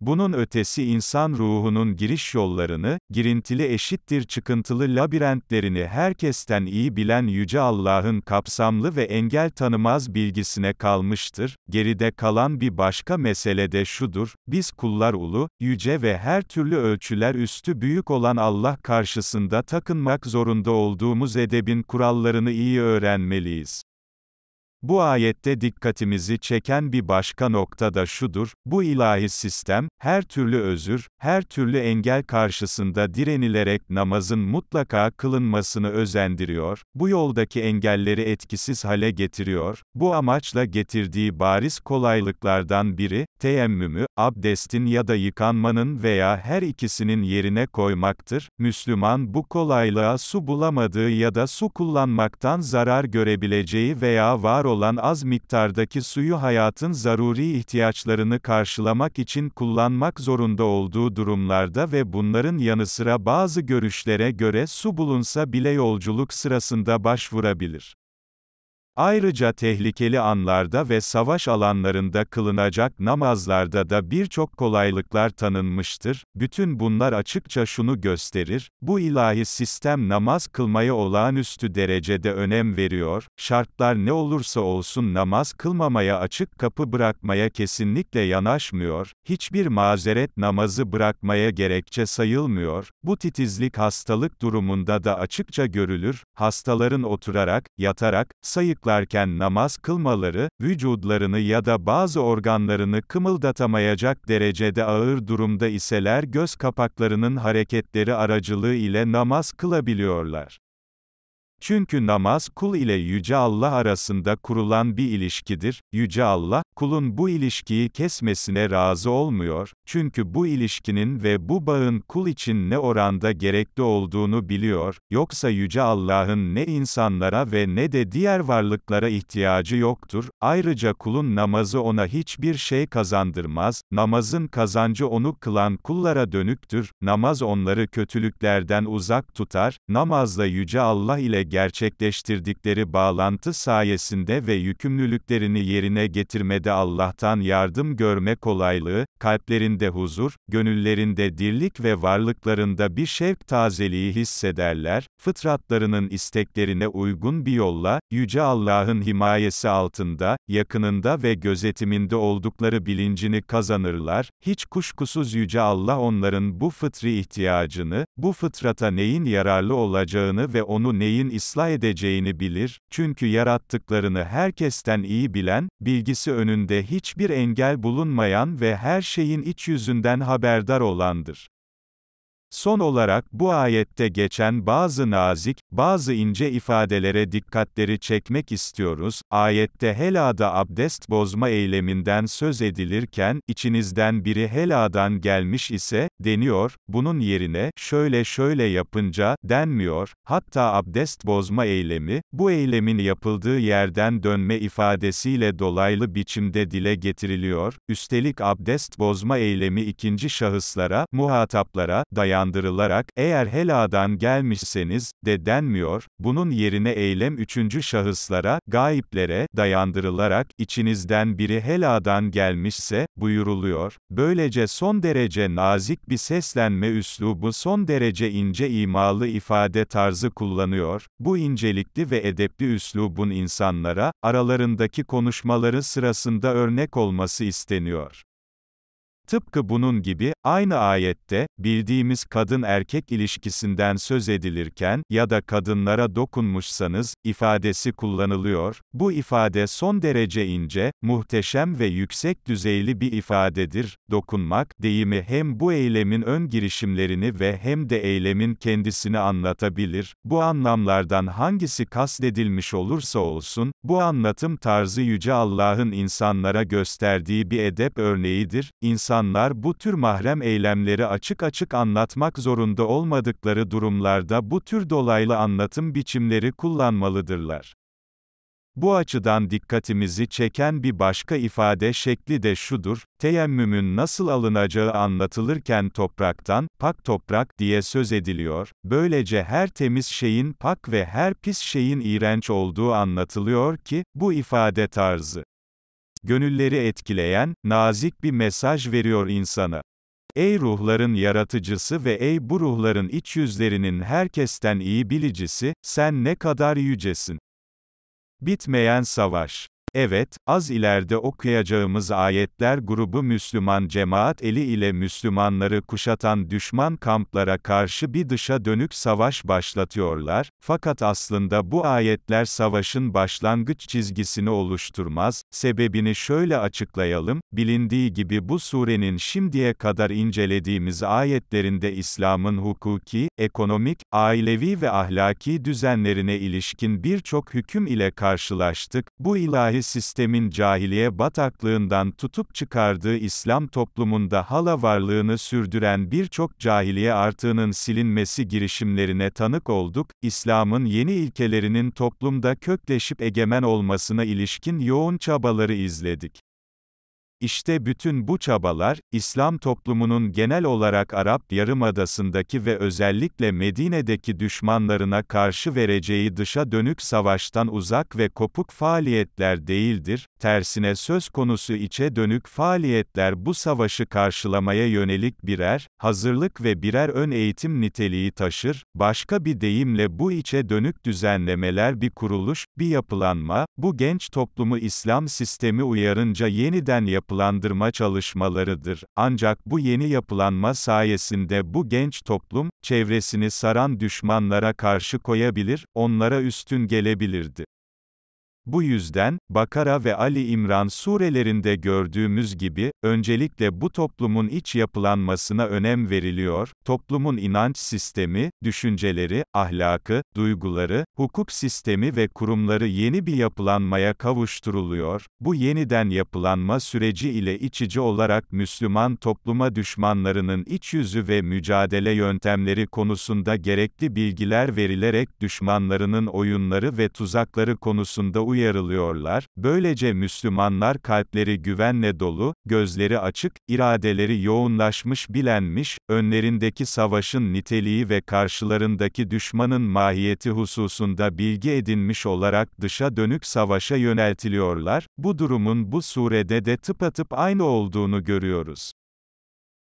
Bunun ötesi insan ruhunun giriş yollarını, girintili eşittir çıkıntılı labirentlerini herkesten iyi bilen Yüce Allah'ın kapsamlı ve engel tanımaz bilgisine kalmıştır. Geride kalan bir başka mesele de şudur, biz kullar ulu, yüce ve her türlü ölçüler üstü büyük olan Allah karşısında takınmak zorunda olduğumuz edebin kurallarını iyi öğrenmeliyiz. Bu ayette dikkatimizi çeken bir başka nokta da şudur, bu ilahi sistem, her türlü özür, her türlü engel karşısında direnilerek namazın mutlaka kılınmasını özendiriyor, bu yoldaki engelleri etkisiz hale getiriyor, bu amaçla getirdiği bariz kolaylıklardan biri, teyemmümü, abdestin ya da yıkanmanın veya her ikisinin yerine koymaktır, Müslüman bu kolaylığa su bulamadığı ya da su kullanmaktan zarar görebileceği veya var olan az miktardaki suyu hayatın zaruri ihtiyaçlarını karşılamak için kullanmak zorunda olduğu durumlarda ve bunların yanı sıra bazı görüşlere göre su bulunsa bile yolculuk sırasında başvurabilir. Ayrıca tehlikeli anlarda ve savaş alanlarında kılınacak namazlarda da birçok kolaylıklar tanınmıştır. Bütün bunlar açıkça şunu gösterir, bu ilahi sistem namaz kılmaya olağanüstü derecede önem veriyor, şartlar ne olursa olsun namaz kılmamaya açık kapı bırakmaya kesinlikle yanaşmıyor, hiçbir mazeret namazı bırakmaya gerekçe sayılmıyor, bu titizlik hastalık durumunda da açıkça görülür, hastaların oturarak, yatarak, sayıklarak, yasaklarken namaz kılmaları, vücudlarını ya da bazı organlarını kımıldatamayacak derecede ağır durumda iseler göz kapaklarının hareketleri aracılığı ile namaz kılabiliyorlar. Çünkü namaz kul ile Yüce Allah arasında kurulan bir ilişkidir. Yüce Allah, kulun bu ilişkiyi kesmesine razı olmuyor. Çünkü bu ilişkinin ve bu bağın kul için ne oranda gerekli olduğunu biliyor. Yoksa Yüce Allah'ın ne insanlara ve ne de diğer varlıklara ihtiyacı yoktur. Ayrıca kulun namazı ona hiçbir şey kazandırmaz. Namazın kazancı onu kılan kullara dönüktür. Namaz onları kötülüklerden uzak tutar. Namazla Yüce Allah ile gerçekleştirdikleri bağlantı sayesinde ve yükümlülüklerini yerine getirmede Allah'tan yardım görme kolaylığı, kalplerinde huzur, gönüllerinde dirlik ve varlıklarında bir şevk tazeliği hissederler, fıtratlarının isteklerine uygun bir yolla, Yüce Allah'ın himayesi altında, yakınında ve gözetiminde oldukları bilincini kazanırlar, hiç kuşkusuz Yüce Allah onların bu fıtri ihtiyacını, bu fıtrata neyin yararlı olacağını ve onu neyin ıslah edeceğini bilir, çünkü yarattıklarını herkesten iyi bilen, bilgisi önünde hiçbir engel bulunmayan ve her şeyin iç yüzünden haberdar olandır. Son olarak bu ayette geçen bazı nazik, bazı ince ifadelere dikkatleri çekmek istiyoruz. Ayette helada abdest bozma eyleminden söz edilirken, içinizden biri heladan gelmiş ise, deniyor, bunun yerine, şöyle şöyle yapınca, denmiyor, hatta abdest bozma eylemi, bu eylemin yapıldığı yerden dönme ifadesiyle dolaylı biçimde dile getiriliyor, üstelik abdest bozma eylemi ikinci şahıslara, muhataplara, dayan dayandırılarak, eğer heladan gelmişseniz, de denmiyor, bunun yerine eylem üçüncü şahıslara, gayiplere dayandırılarak, içinizden biri heladan gelmişse, buyuruluyor. Böylece son derece nazik bir seslenme üslubu son derece ince imalı ifade tarzı kullanıyor. Bu incelikli ve edepli üslubun insanlara, aralarındaki konuşmaları sırasında örnek olması isteniyor. Tıpkı bunun gibi, aynı ayette, bildiğimiz kadın-erkek ilişkisinden söz edilirken, ya da kadınlara dokunmuşsanız, ifadesi kullanılıyor, bu ifade son derece ince, muhteşem ve yüksek düzeyli bir ifadedir, dokunmak, deyimi hem bu eylemin ön girişimlerini ve hem de eylemin kendisini anlatabilir, bu anlamlardan hangisi kastedilmiş olursa olsun, bu anlatım tarzı Yüce Allah'ın insanlara gösterdiği bir edep örneğidir, İnsan insanlar bu tür mahrem eylemleri açık açık anlatmak zorunda olmadıkları durumlarda bu tür dolaylı anlatım biçimleri kullanmalıdırlar. Bu açıdan dikkatimizi çeken bir başka ifade şekli de şudur, teyemmümün nasıl alınacağı anlatılırken topraktan, pak toprak diye söz ediliyor, böylece her temiz şeyin pak ve her pis şeyin iğrenç olduğu anlatılıyor ki, bu ifade tarzı gönülleri etkileyen, nazik bir mesaj veriyor insanı. Ey ruhların yaratıcısı ve ey bu ruhların iç yüzlerinin herkesten iyi bilicisi, sen ne kadar yücesin. Bitmeyen savaş Evet, az ileride okuyacağımız ayetler grubu Müslüman cemaat eli ile Müslümanları kuşatan düşman kamplara karşı bir dışa dönük savaş başlatıyorlar, fakat aslında bu ayetler savaşın başlangıç çizgisini oluşturmaz, sebebini şöyle açıklayalım, bilindiği gibi bu surenin şimdiye kadar incelediğimiz ayetlerinde İslam'ın hukuki, ekonomik, ailevi ve ahlaki düzenlerine ilişkin birçok hüküm ile karşılaştık, bu ilahi askeri sistemin cahiliye bataklığından tutup çıkardığı İslam toplumunda hala varlığını sürdüren birçok cahiliye artığının silinmesi girişimlerine tanık olduk, İslam'ın yeni ilkelerinin toplumda kökleşip egemen olmasına ilişkin yoğun çabaları izledik. İşte bütün bu çabalar, İslam toplumunun genel olarak Arap Yarımadası'ndaki ve özellikle Medine'deki düşmanlarına karşı vereceği dışa dönük savaştan uzak ve kopuk faaliyetler değildir, tersine söz konusu içe dönük faaliyetler bu savaşı karşılamaya yönelik birer, hazırlık ve birer ön eğitim niteliği taşır, başka bir deyimle bu içe dönük düzenlemeler bir kuruluş, bir yapılanma, bu genç toplumu İslam sistemi uyarınca yeniden yapılmaktadır yapılandırma çalışmalarıdır. Ancak bu yeni yapılanma sayesinde bu genç toplum, çevresini saran düşmanlara karşı koyabilir, onlara üstün gelebilirdi. Bu yüzden, Bakara ve Ali İmran surelerinde gördüğümüz gibi, öncelikle bu toplumun iç yapılanmasına önem veriliyor, toplumun inanç sistemi, düşünceleri, ahlakı, duyguları, hukuk sistemi ve kurumları yeni bir yapılanmaya kavuşturuluyor, bu yeniden yapılanma süreci ile içici olarak Müslüman topluma düşmanlarının iç yüzü ve mücadele yöntemleri konusunda gerekli bilgiler verilerek düşmanlarının oyunları ve tuzakları konusunda uyarılıyor uyarılıyorlar, böylece Müslümanlar kalpleri güvenle dolu, gözleri açık, iradeleri yoğunlaşmış bilenmiş, önlerindeki savaşın niteliği ve karşılarındaki düşmanın mahiyeti hususunda bilgi edinmiş olarak dışa dönük savaşa yöneltiliyorlar, bu durumun bu surede de tıpatıp aynı olduğunu görüyoruz.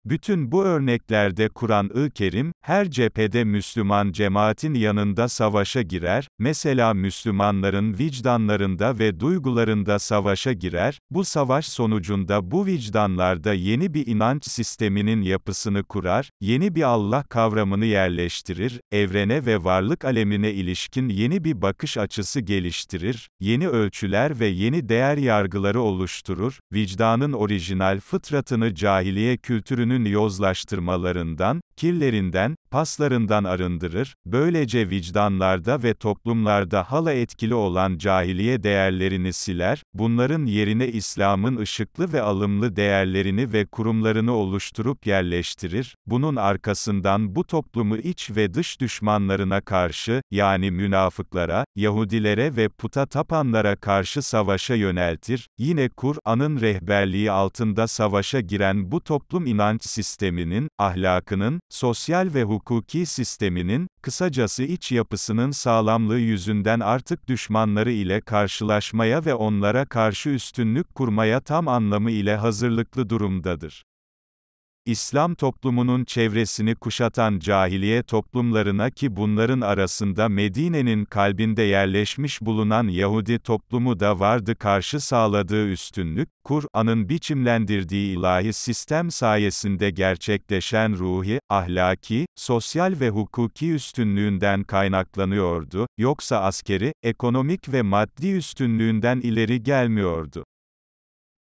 Bütün bu örneklerde Kur'an-ı Kerim, her cephede Müslüman cemaatin yanında savaşa girer, mesela Müslümanların vicdanlarında ve duygularında savaşa girer, bu savaş sonucunda bu vicdanlarda yeni bir inanç sisteminin yapısını kurar, yeni bir Allah kavramını yerleştirir, evrene ve varlık alemine ilişkin yeni bir bakış açısı geliştirir, yeni ölçüler ve yeni değer yargıları oluşturur, vicdanın orijinal fıtratını cahiliye kültürünün türünün yozlaştırmalarından, kirlerinden, paslarından arındırır, böylece vicdanlarda ve toplumlarda hala etkili olan cahiliye değerlerini siler, bunların yerine İslam'ın ışıklı ve alımlı değerlerini ve kurumlarını oluşturup yerleştirir, bunun arkasından bu toplumu iç ve dış düşmanlarına karşı, yani münafıklara, Yahudilere ve puta tapanlara karşı savaşa yöneltir, yine Kur'an'ın rehberliği altında savaşa giren bu toplum inanç sisteminin, ahlakının, sosyal ve hukuki sisteminin, kısacası iç yapısının sağlamlığı yüzünden artık düşmanları ile karşılaşmaya ve onlara karşı üstünlük kurmaya tam anlamı ile hazırlıklı durumdadır. İslam toplumunun çevresini kuşatan cahiliye toplumlarına ki bunların arasında Medine'nin kalbinde yerleşmiş bulunan Yahudi toplumu da vardı karşı sağladığı üstünlük, Kur'an'ın biçimlendirdiği ilahi sistem sayesinde gerçekleşen ruhi, ahlaki, sosyal ve hukuki üstünlüğünden kaynaklanıyordu, yoksa askeri, ekonomik ve maddi üstünlüğünden ileri gelmiyordu.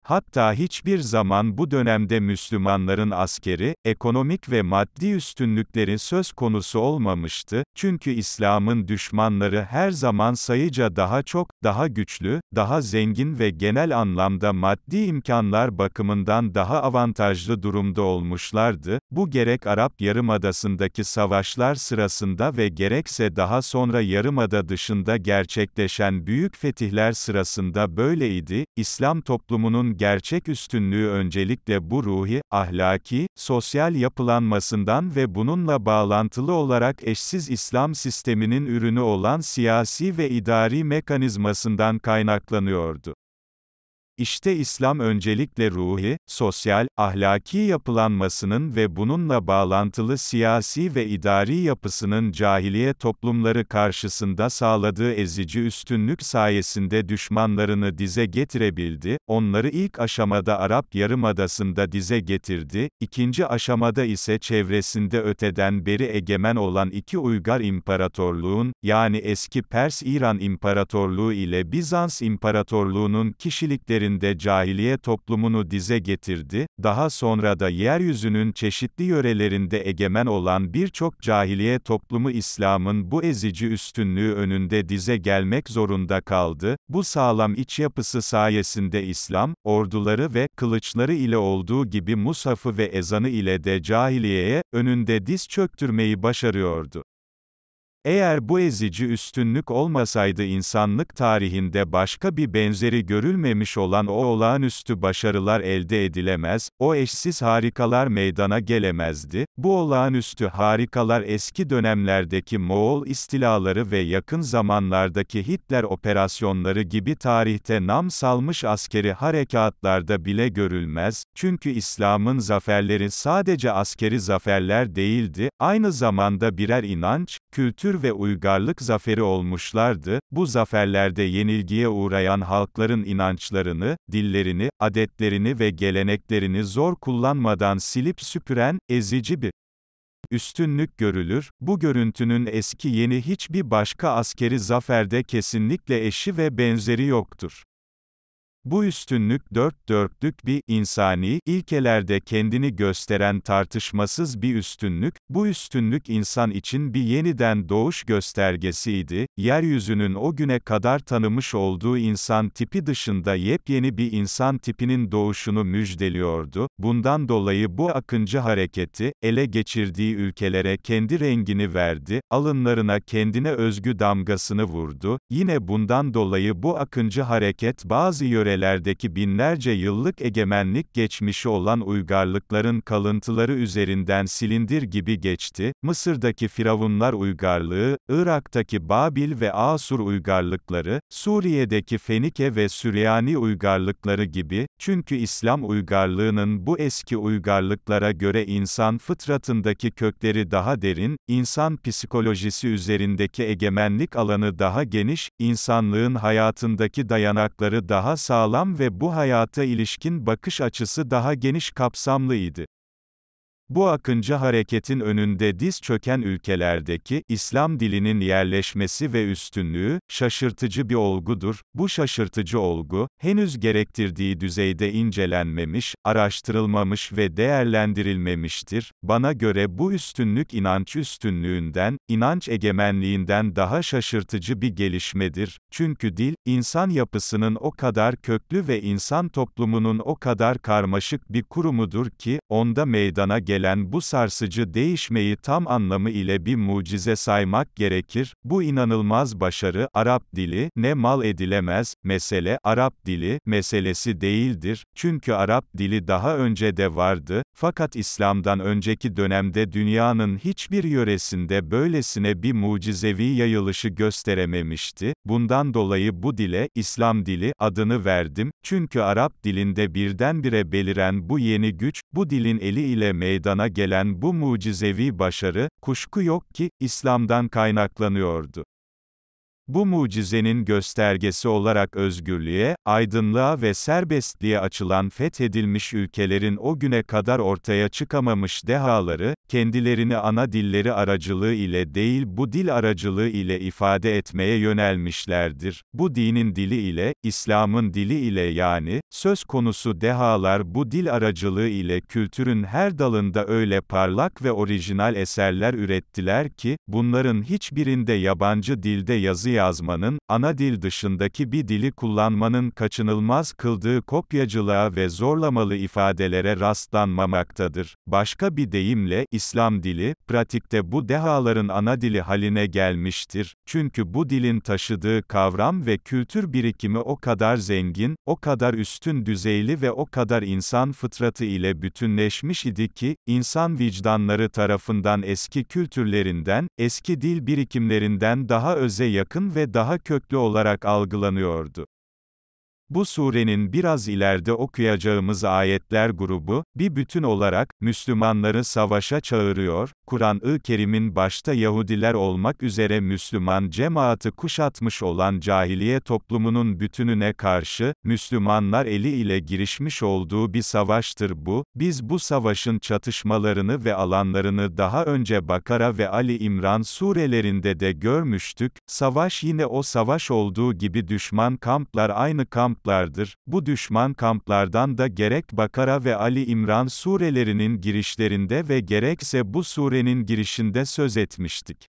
Hatta hiçbir zaman bu dönemde Müslümanların askeri, ekonomik ve maddi üstünlükleri söz konusu olmamıştı, çünkü İslam'ın düşmanları her zaman sayıca daha çok, daha güçlü, daha zengin ve genel anlamda maddi imkanlar bakımından daha avantajlı durumda olmuşlardı, bu gerek Arap Yarımadası'ndaki savaşlar sırasında ve gerekse daha sonra Yarımada dışında gerçekleşen büyük fetihler sırasında böyleydi, İslam toplumunun gerçek üstünlüğü öncelikle bu ruhi, ahlaki, sosyal yapılanmasından ve bununla bağlantılı olarak eşsiz İslam sisteminin ürünü olan siyasi ve idari mekanizmasından kaynaklanıyordu. İşte İslam öncelikle ruhi, sosyal, ahlaki yapılanmasının ve bununla bağlantılı siyasi ve idari yapısının cahiliye toplumları karşısında sağladığı ezici üstünlük sayesinde düşmanlarını dize getirebildi, onları ilk aşamada Arap Yarımadası'nda dize getirdi, ikinci aşamada ise çevresinde öteden beri egemen olan iki uygar imparatorluğun, yani eski Pers-İran İmparatorluğu ile Bizans İmparatorluğu'nun kişilikleri şehrinde cahiliye toplumunu dize getirdi, daha sonra da yeryüzünün çeşitli yörelerinde egemen olan birçok cahiliye toplumu İslam'ın bu ezici üstünlüğü önünde dize gelmek zorunda kaldı, bu sağlam iç yapısı sayesinde İslam, orduları ve kılıçları ile olduğu gibi Musaf'ı ve ezanı ile de cahiliyeye, önünde diz çöktürmeyi başarıyordu. Eğer bu ezici üstünlük olmasaydı insanlık tarihinde başka bir benzeri görülmemiş olan o olağanüstü başarılar elde edilemez, o eşsiz harikalar meydana gelemezdi. Bu olağanüstü harikalar eski dönemlerdeki Moğol istilaları ve yakın zamanlardaki Hitler operasyonları gibi tarihte nam salmış askeri harekatlarda bile görülmez. Çünkü İslam'ın zaferleri sadece askeri zaferler değildi, aynı zamanda birer inanç, kültür ve uygarlık zaferi olmuşlardı, bu zaferlerde yenilgiye uğrayan halkların inançlarını, dillerini, adetlerini ve geleneklerini zor kullanmadan silip süpüren, ezici bir üstünlük görülür, bu görüntünün eski yeni hiçbir başka askeri zaferde kesinlikle eşi ve benzeri yoktur. Bu üstünlük dört dörtlük bir insani ilkelerde kendini gösteren tartışmasız bir üstünlük. Bu üstünlük insan için bir yeniden doğuş göstergesiydi. Yeryüzünün o güne kadar tanımış olduğu insan tipi dışında yepyeni bir insan tipinin doğuşunu müjdeliyordu. Bundan dolayı bu akıncı hareketi ele geçirdiği ülkelere kendi rengini verdi, alınlarına kendine özgü damgasını vurdu. Yine bundan dolayı bu akıncı hareket bazı yöre bölgelerdeki binlerce yıllık egemenlik geçmişi olan uygarlıkların kalıntıları üzerinden silindir gibi geçti, Mısır'daki Firavunlar uygarlığı, Irak'taki Babil ve Asur uygarlıkları, Suriye'deki Fenike ve Süryani uygarlıkları gibi, çünkü İslam uygarlığının bu eski uygarlıklara göre insan fıtratındaki kökleri daha derin, insan psikolojisi üzerindeki egemenlik alanı daha geniş, insanlığın hayatındaki dayanakları daha sağlıklı, sağlam ve bu hayata ilişkin bakış açısı daha geniş kapsamlı idi. Bu akıncı hareketin önünde diz çöken ülkelerdeki İslam dilinin yerleşmesi ve üstünlüğü şaşırtıcı bir olgudur. Bu şaşırtıcı olgu henüz gerektirdiği düzeyde incelenmemiş, araştırılmamış ve değerlendirilmemiştir. Bana göre bu üstünlük inanç üstünlüğünden, inanç egemenliğinden daha şaşırtıcı bir gelişmedir. Çünkü dil insan yapısının o kadar köklü ve insan toplumunun o kadar karmaşık bir kurumudur ki onda meydana gelen gelen bu sarsıcı değişmeyi tam anlamı ile bir mucize saymak gerekir. Bu inanılmaz başarı, Arap dili, ne mal edilemez, mesele, Arap dili, meselesi değildir. Çünkü Arap dili daha önce de vardı, fakat İslam'dan önceki dönemde dünyanın hiçbir yöresinde böylesine bir mucizevi yayılışı gösterememişti. Bundan dolayı bu dile, İslam dili, adını verdim. Çünkü Arap dilinde birdenbire beliren bu yeni güç, bu dilin eli ile meydana meydana gelen bu mucizevi başarı, kuşku yok ki, İslam'dan kaynaklanıyordu. Bu mucizenin göstergesi olarak özgürlüğe, aydınlığa ve serbestliğe açılan fethedilmiş ülkelerin o güne kadar ortaya çıkamamış dehaları, kendilerini ana dilleri aracılığı ile değil bu dil aracılığı ile ifade etmeye yönelmişlerdir. Bu dinin dili ile, İslam'ın dili ile yani, söz konusu dehalar bu dil aracılığı ile kültürün her dalında öyle parlak ve orijinal eserler ürettiler ki, bunların hiçbirinde yabancı dilde yazı yazmanın, ana dil dışındaki bir dili kullanmanın kaçınılmaz kıldığı kopyacılığa ve zorlamalı ifadelere rastlanmamaktadır. Başka bir deyimle, İslam dili, pratikte bu dehaların ana dili haline gelmiştir. Çünkü bu dilin taşıdığı kavram ve kültür birikimi o kadar zengin, o kadar üstün düzeyli ve o kadar insan fıtratı ile bütünleşmiş idi ki, insan vicdanları tarafından eski kültürlerinden, eski dil birikimlerinden daha öze yakın ve daha köklü olarak algılanıyordu. Bu surenin biraz ileride okuyacağımız ayetler grubu, bir bütün olarak, Müslümanları savaşa çağırıyor, Kur'an-ı Kerim'in başta Yahudiler olmak üzere Müslüman cemaati kuşatmış olan cahiliye toplumunun bütününe karşı, Müslümanlar eli ile girişmiş olduğu bir savaştır bu, biz bu savaşın çatışmalarını ve alanlarını daha önce Bakara ve Ali İmran surelerinde de görmüştük, savaş yine o savaş olduğu gibi düşman kamplar aynı kamp kamplardır. Bu düşman kamplardan da gerek Bakara ve Ali İmran surelerinin girişlerinde ve gerekse bu surenin girişinde söz etmiştik.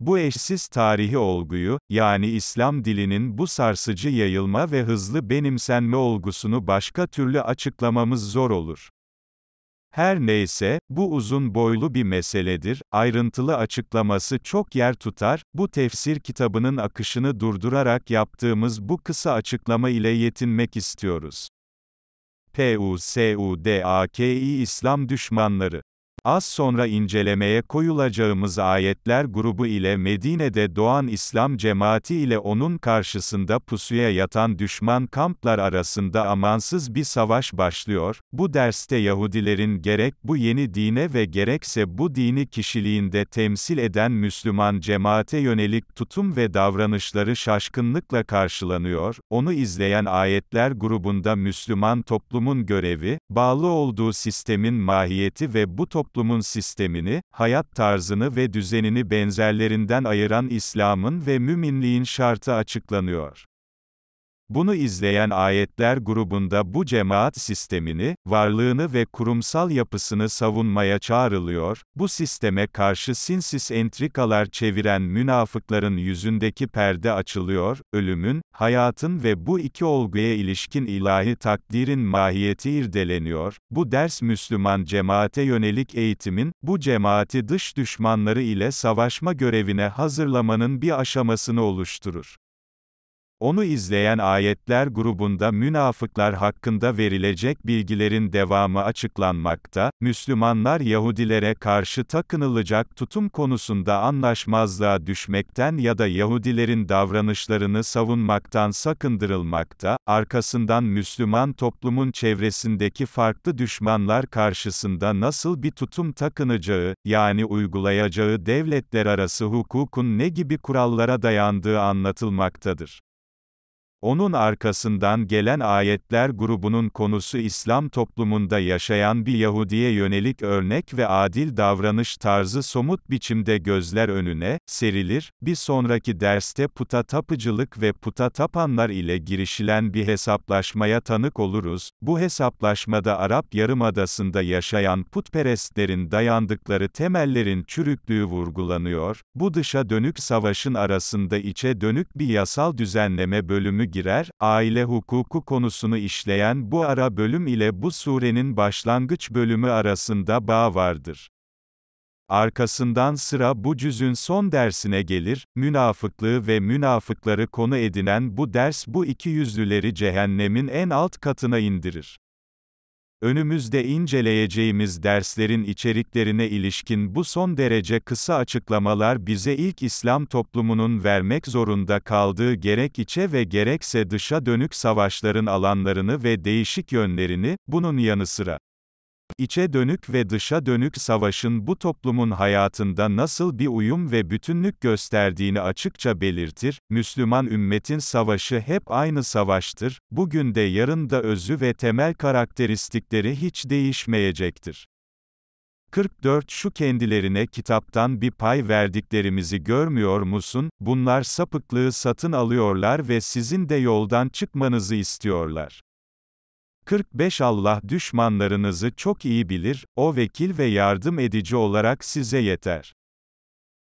Bu eşsiz tarihi olguyu, yani İslam dilinin bu sarsıcı yayılma ve hızlı benimsenme olgusunu başka türlü açıklamamız zor olur. Her neyse, bu uzun boylu bir meseledir, ayrıntılı açıklaması çok yer tutar, bu tefsir kitabının akışını durdurarak yaptığımız bu kısa açıklama ile yetinmek istiyoruz. PUSUDAKİ İslam düşmanları Az sonra incelemeye koyulacağımız ayetler grubu ile Medine'de doğan İslam cemaati ile onun karşısında pusuya yatan düşman kamplar arasında amansız bir savaş başlıyor. Bu derste Yahudilerin gerek bu yeni dine ve gerekse bu dini kişiliğinde temsil eden Müslüman cemaate yönelik tutum ve davranışları şaşkınlıkla karşılanıyor. Onu izleyen ayetler grubunda Müslüman toplumun görevi, bağlı olduğu sistemin mahiyeti ve bu toplum toplumun sistemini, hayat tarzını ve düzenini benzerlerinden ayıran İslam'ın ve müminliğin şartı açıklanıyor. Bunu izleyen ayetler grubunda bu cemaat sistemini, varlığını ve kurumsal yapısını savunmaya çağrılıyor, bu sisteme karşı sinsiz entrikalar çeviren münafıkların yüzündeki perde açılıyor, ölümün, hayatın ve bu iki olguya ilişkin ilahi takdirin mahiyeti irdeleniyor, bu ders Müslüman cemaate yönelik eğitimin, bu cemaati dış düşmanları ile savaşma görevine hazırlamanın bir aşamasını oluşturur. Onu izleyen ayetler grubunda münafıklar hakkında verilecek bilgilerin devamı açıklanmakta, Müslümanlar Yahudilere karşı takınılacak tutum konusunda anlaşmazlığa düşmekten ya da Yahudilerin davranışlarını savunmaktan sakındırılmakta, arkasından Müslüman toplumun çevresindeki farklı düşmanlar karşısında nasıl bir tutum takınacağı, yani uygulayacağı devletler arası hukukun ne gibi kurallara dayandığı anlatılmaktadır. Onun arkasından gelen ayetler grubunun konusu İslam toplumunda yaşayan bir Yahudiye yönelik örnek ve adil davranış tarzı somut biçimde gözler önüne serilir. Bir sonraki derste puta tapıcılık ve puta tapanlar ile girişilen bir hesaplaşmaya tanık oluruz. Bu hesaplaşmada Arap Yarımadası'nda yaşayan putperestlerin dayandıkları temellerin çürüklüğü vurgulanıyor. Bu dışa dönük savaşın arasında içe dönük bir yasal düzenleme bölümü girer, aile hukuku konusunu işleyen bu ara bölüm ile bu surenin başlangıç bölümü arasında bağ vardır. Arkasından sıra bu cüzün son dersine gelir, münafıklığı ve münafıkları konu edinen bu ders bu iki yüzlüleri cehennemin en alt katına indirir. Önümüzde inceleyeceğimiz derslerin içeriklerine ilişkin bu son derece kısa açıklamalar bize ilk İslam toplumunun vermek zorunda kaldığı gerek içe ve gerekse dışa dönük savaşların alanlarını ve değişik yönlerini, bunun yanı sıra İçe dönük ve dışa dönük savaşın bu toplumun hayatında nasıl bir uyum ve bütünlük gösterdiğini açıkça belirtir, Müslüman ümmetin savaşı hep aynı savaştır, bugün de yarın da özü ve temel karakteristikleri hiç değişmeyecektir. 44 Şu kendilerine kitaptan bir pay verdiklerimizi görmüyor musun? Bunlar sapıklığı satın alıyorlar ve sizin de yoldan çıkmanızı istiyorlar. 45 Allah düşmanlarınızı çok iyi bilir, o vekil ve yardım edici olarak size yeter.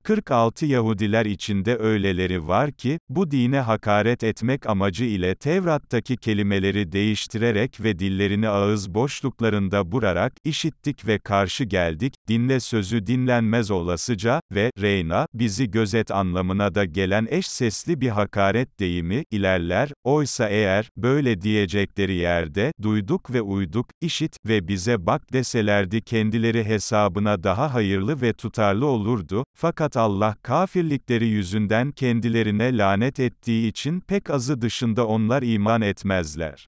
46 Yahudiler içinde öyleleri var ki, bu dine hakaret etmek amacı ile Tevrat'taki kelimeleri değiştirerek ve dillerini ağız boşluklarında burarak, işittik ve karşı geldik, dinle sözü dinlenmez olasıca ve reyna bizi gözet anlamına da gelen eş sesli bir hakaret deyimi ilerler. Oysa eğer böyle diyecekleri yerde duyduk ve uyduk, işit ve bize bak deselerdi kendileri hesabına daha hayırlı ve tutarlı olurdu. Fakat Allah kafirlikleri yüzünden kendilerine lanet ettiği için pek azı dışında onlar iman etmezler.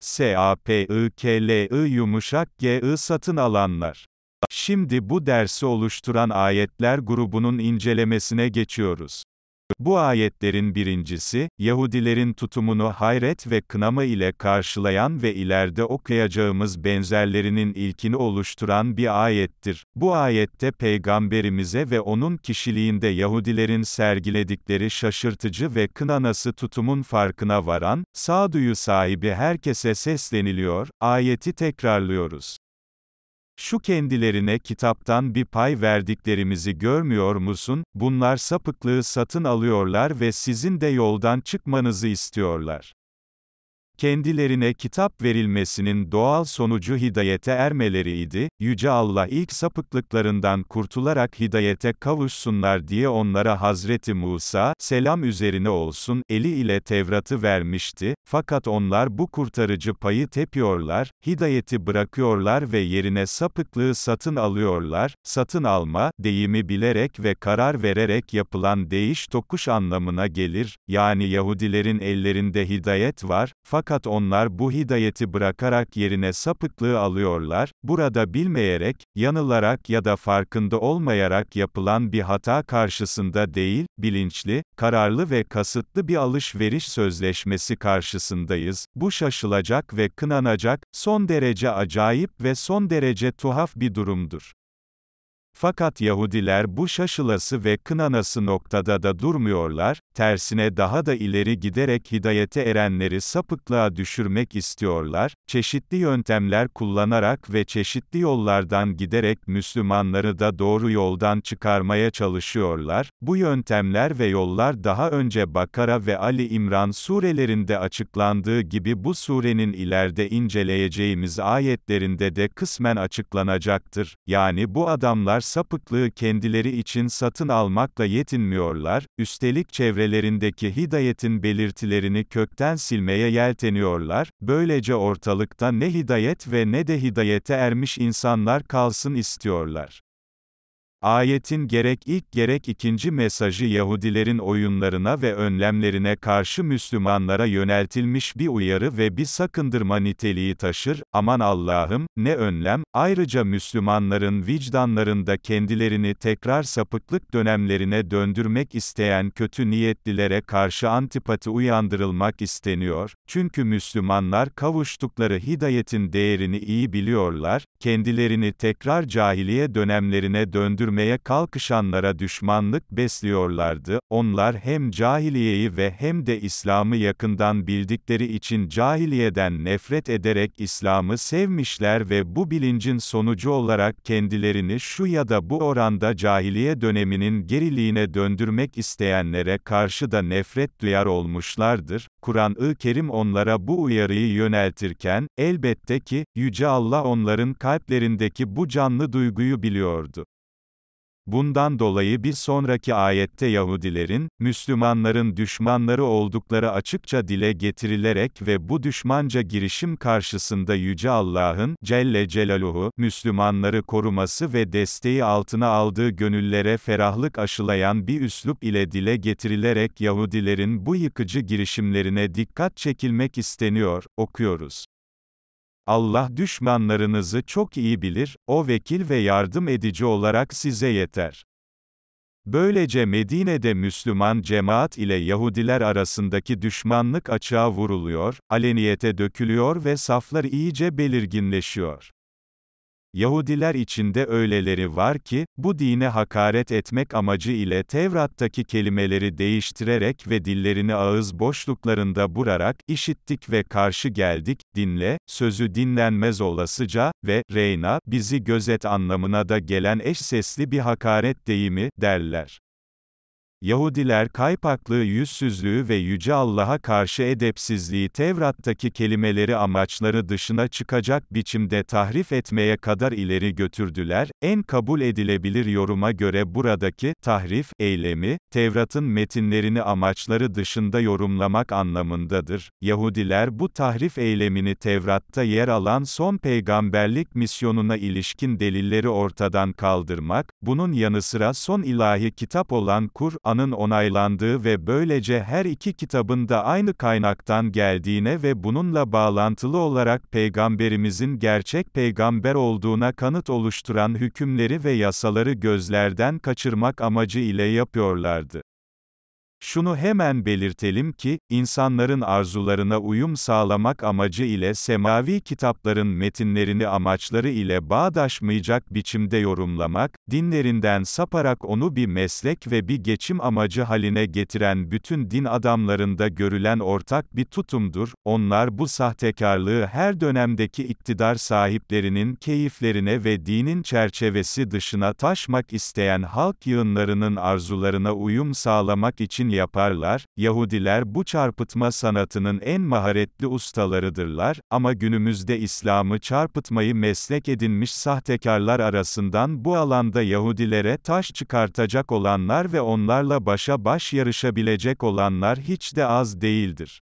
S-A-P-I-K-L-I yumuşak G-I satın alanlar. Şimdi bu dersi oluşturan ayetler grubunun incelemesine geçiyoruz. Bu ayetlerin birincisi, Yahudilerin tutumunu hayret ve kınama ile karşılayan ve ileride okuyacağımız benzerlerinin ilkini oluşturan bir ayettir. Bu ayette Peygamberimize ve onun kişiliğinde Yahudilerin sergiledikleri şaşırtıcı ve kınanası tutumun farkına varan, sağduyu sahibi herkese sesleniliyor, ayeti tekrarlıyoruz. Şu kendilerine kitaptan bir pay verdiklerimizi görmüyor musun? Bunlar sapıklığı satın alıyorlar ve sizin de yoldan çıkmanızı istiyorlar kendilerine kitap verilmesinin doğal sonucu hidayete ermeleriydi, Yüce Allah ilk sapıklıklarından kurtularak hidayete kavuşsunlar diye onlara Hazreti Musa, selam üzerine olsun, eli ile Tevrat'ı vermişti, fakat onlar bu kurtarıcı payı tepiyorlar, hidayeti bırakıyorlar ve yerine sapıklığı satın alıyorlar, satın alma, deyimi bilerek ve karar vererek yapılan değiş tokuş anlamına gelir, yani Yahudilerin ellerinde hidayet var, fakat fakat onlar bu hidayeti bırakarak yerine sapıklığı alıyorlar, burada bilmeyerek, yanılarak ya da farkında olmayarak yapılan bir hata karşısında değil, bilinçli, kararlı ve kasıtlı bir alışveriş sözleşmesi karşısındayız. Bu şaşılacak ve kınanacak, son derece acayip ve son derece tuhaf bir durumdur. Fakat Yahudiler bu şaşılası ve kınanası noktada da durmuyorlar, tersine daha da ileri giderek hidayete erenleri sapıklığa düşürmek istiyorlar, çeşitli yöntemler kullanarak ve çeşitli yollardan giderek Müslümanları da doğru yoldan çıkarmaya çalışıyorlar, bu yöntemler ve yollar daha önce Bakara ve Ali İmran surelerinde açıklandığı gibi bu surenin ileride inceleyeceğimiz ayetlerinde de kısmen açıklanacaktır, yani bu adamlar sapıklığı kendileri için satın almakla yetinmiyorlar, üstelik çevrelerindeki hidayetin belirtilerini kökten silmeye yelteniyorlar, böylece ortalıkta ne hidayet ve ne de hidayete ermiş insanlar kalsın istiyorlar. Ayetin gerek ilk gerek ikinci mesajı Yahudilerin oyunlarına ve önlemlerine karşı Müslümanlara yöneltilmiş bir uyarı ve bir sakındırma niteliği taşır, aman Allah'ım, ne önlem, ayrıca Müslümanların vicdanlarında kendilerini tekrar sapıklık dönemlerine döndürmek isteyen kötü niyetlilere karşı antipati uyandırılmak isteniyor, çünkü Müslümanlar kavuştukları hidayetin değerini iyi biliyorlar, kendilerini tekrar cahiliye dönemlerine döndürmek öldürmeye kalkışanlara düşmanlık besliyorlardı, onlar hem cahiliyeyi ve hem de İslam'ı yakından bildikleri için cahiliyeden nefret ederek İslam'ı sevmişler ve bu bilincin sonucu olarak kendilerini şu ya da bu oranda cahiliye döneminin geriliğine döndürmek isteyenlere karşı da nefret duyar olmuşlardır. Kur'an-ı Kerim onlara bu uyarıyı yöneltirken, elbette ki, Yüce Allah onların kalplerindeki bu canlı duyguyu biliyordu. Bundan dolayı bir sonraki ayette Yahudilerin, Müslümanların düşmanları oldukları açıkça dile getirilerek ve bu düşmanca girişim karşısında Yüce Allah'ın, Celle Celaluhu, Müslümanları koruması ve desteği altına aldığı gönüllere ferahlık aşılayan bir üslup ile dile getirilerek Yahudilerin bu yıkıcı girişimlerine dikkat çekilmek isteniyor, okuyoruz. Allah düşmanlarınızı çok iyi bilir, o vekil ve yardım edici olarak size yeter. Böylece Medine'de Müslüman cemaat ile Yahudiler arasındaki düşmanlık açığa vuruluyor, aleniyete dökülüyor ve saflar iyice belirginleşiyor. Yahudiler içinde öyleleri var ki, bu dine hakaret etmek amacı ile Tevrat'taki kelimeleri değiştirerek ve dillerini ağız boşluklarında burarak, işittik ve karşı geldik, dinle, sözü dinlenmez olasıca, ve, reyna, bizi gözet anlamına da gelen eş sesli bir hakaret deyimi, derler. Yahudiler kaypaklığı yüzsüzlüğü ve Yüce Allah'a karşı edepsizliği Tevrat'taki kelimeleri amaçları dışına çıkacak biçimde tahrif etmeye kadar ileri götürdüler, en kabul edilebilir yoruma göre buradaki, tahrif, eylemi, Tevrat'ın metinlerini amaçları dışında yorumlamak anlamındadır. Yahudiler bu tahrif eylemini Tevrat'ta yer alan son peygamberlik misyonuna ilişkin delilleri ortadan kaldırmak, bunun yanı sıra son ilahi kitap olan Kur'an, Kur'an'ın onaylandığı ve böylece her iki kitabın da aynı kaynaktan geldiğine ve bununla bağlantılı olarak peygamberimizin gerçek peygamber olduğuna kanıt oluşturan hükümleri ve yasaları gözlerden kaçırmak amacı ile yapıyorlardı. Şunu hemen belirtelim ki, insanların arzularına uyum sağlamak amacı ile semavi kitapların metinlerini amaçları ile bağdaşmayacak biçimde yorumlamak, dinlerinden saparak onu bir meslek ve bir geçim amacı haline getiren bütün din adamlarında görülen ortak bir tutumdur, onlar bu sahtekarlığı her dönemdeki iktidar sahiplerinin keyiflerine ve dinin çerçevesi dışına taşmak isteyen halk yığınlarının arzularına uyum sağlamak için için yaparlar, Yahudiler bu çarpıtma sanatının en maharetli ustalarıdırlar, ama günümüzde İslam'ı çarpıtmayı meslek edinmiş sahtekarlar arasından bu alanda Yahudilere taş çıkartacak olanlar ve onlarla başa baş yarışabilecek olanlar hiç de az değildir.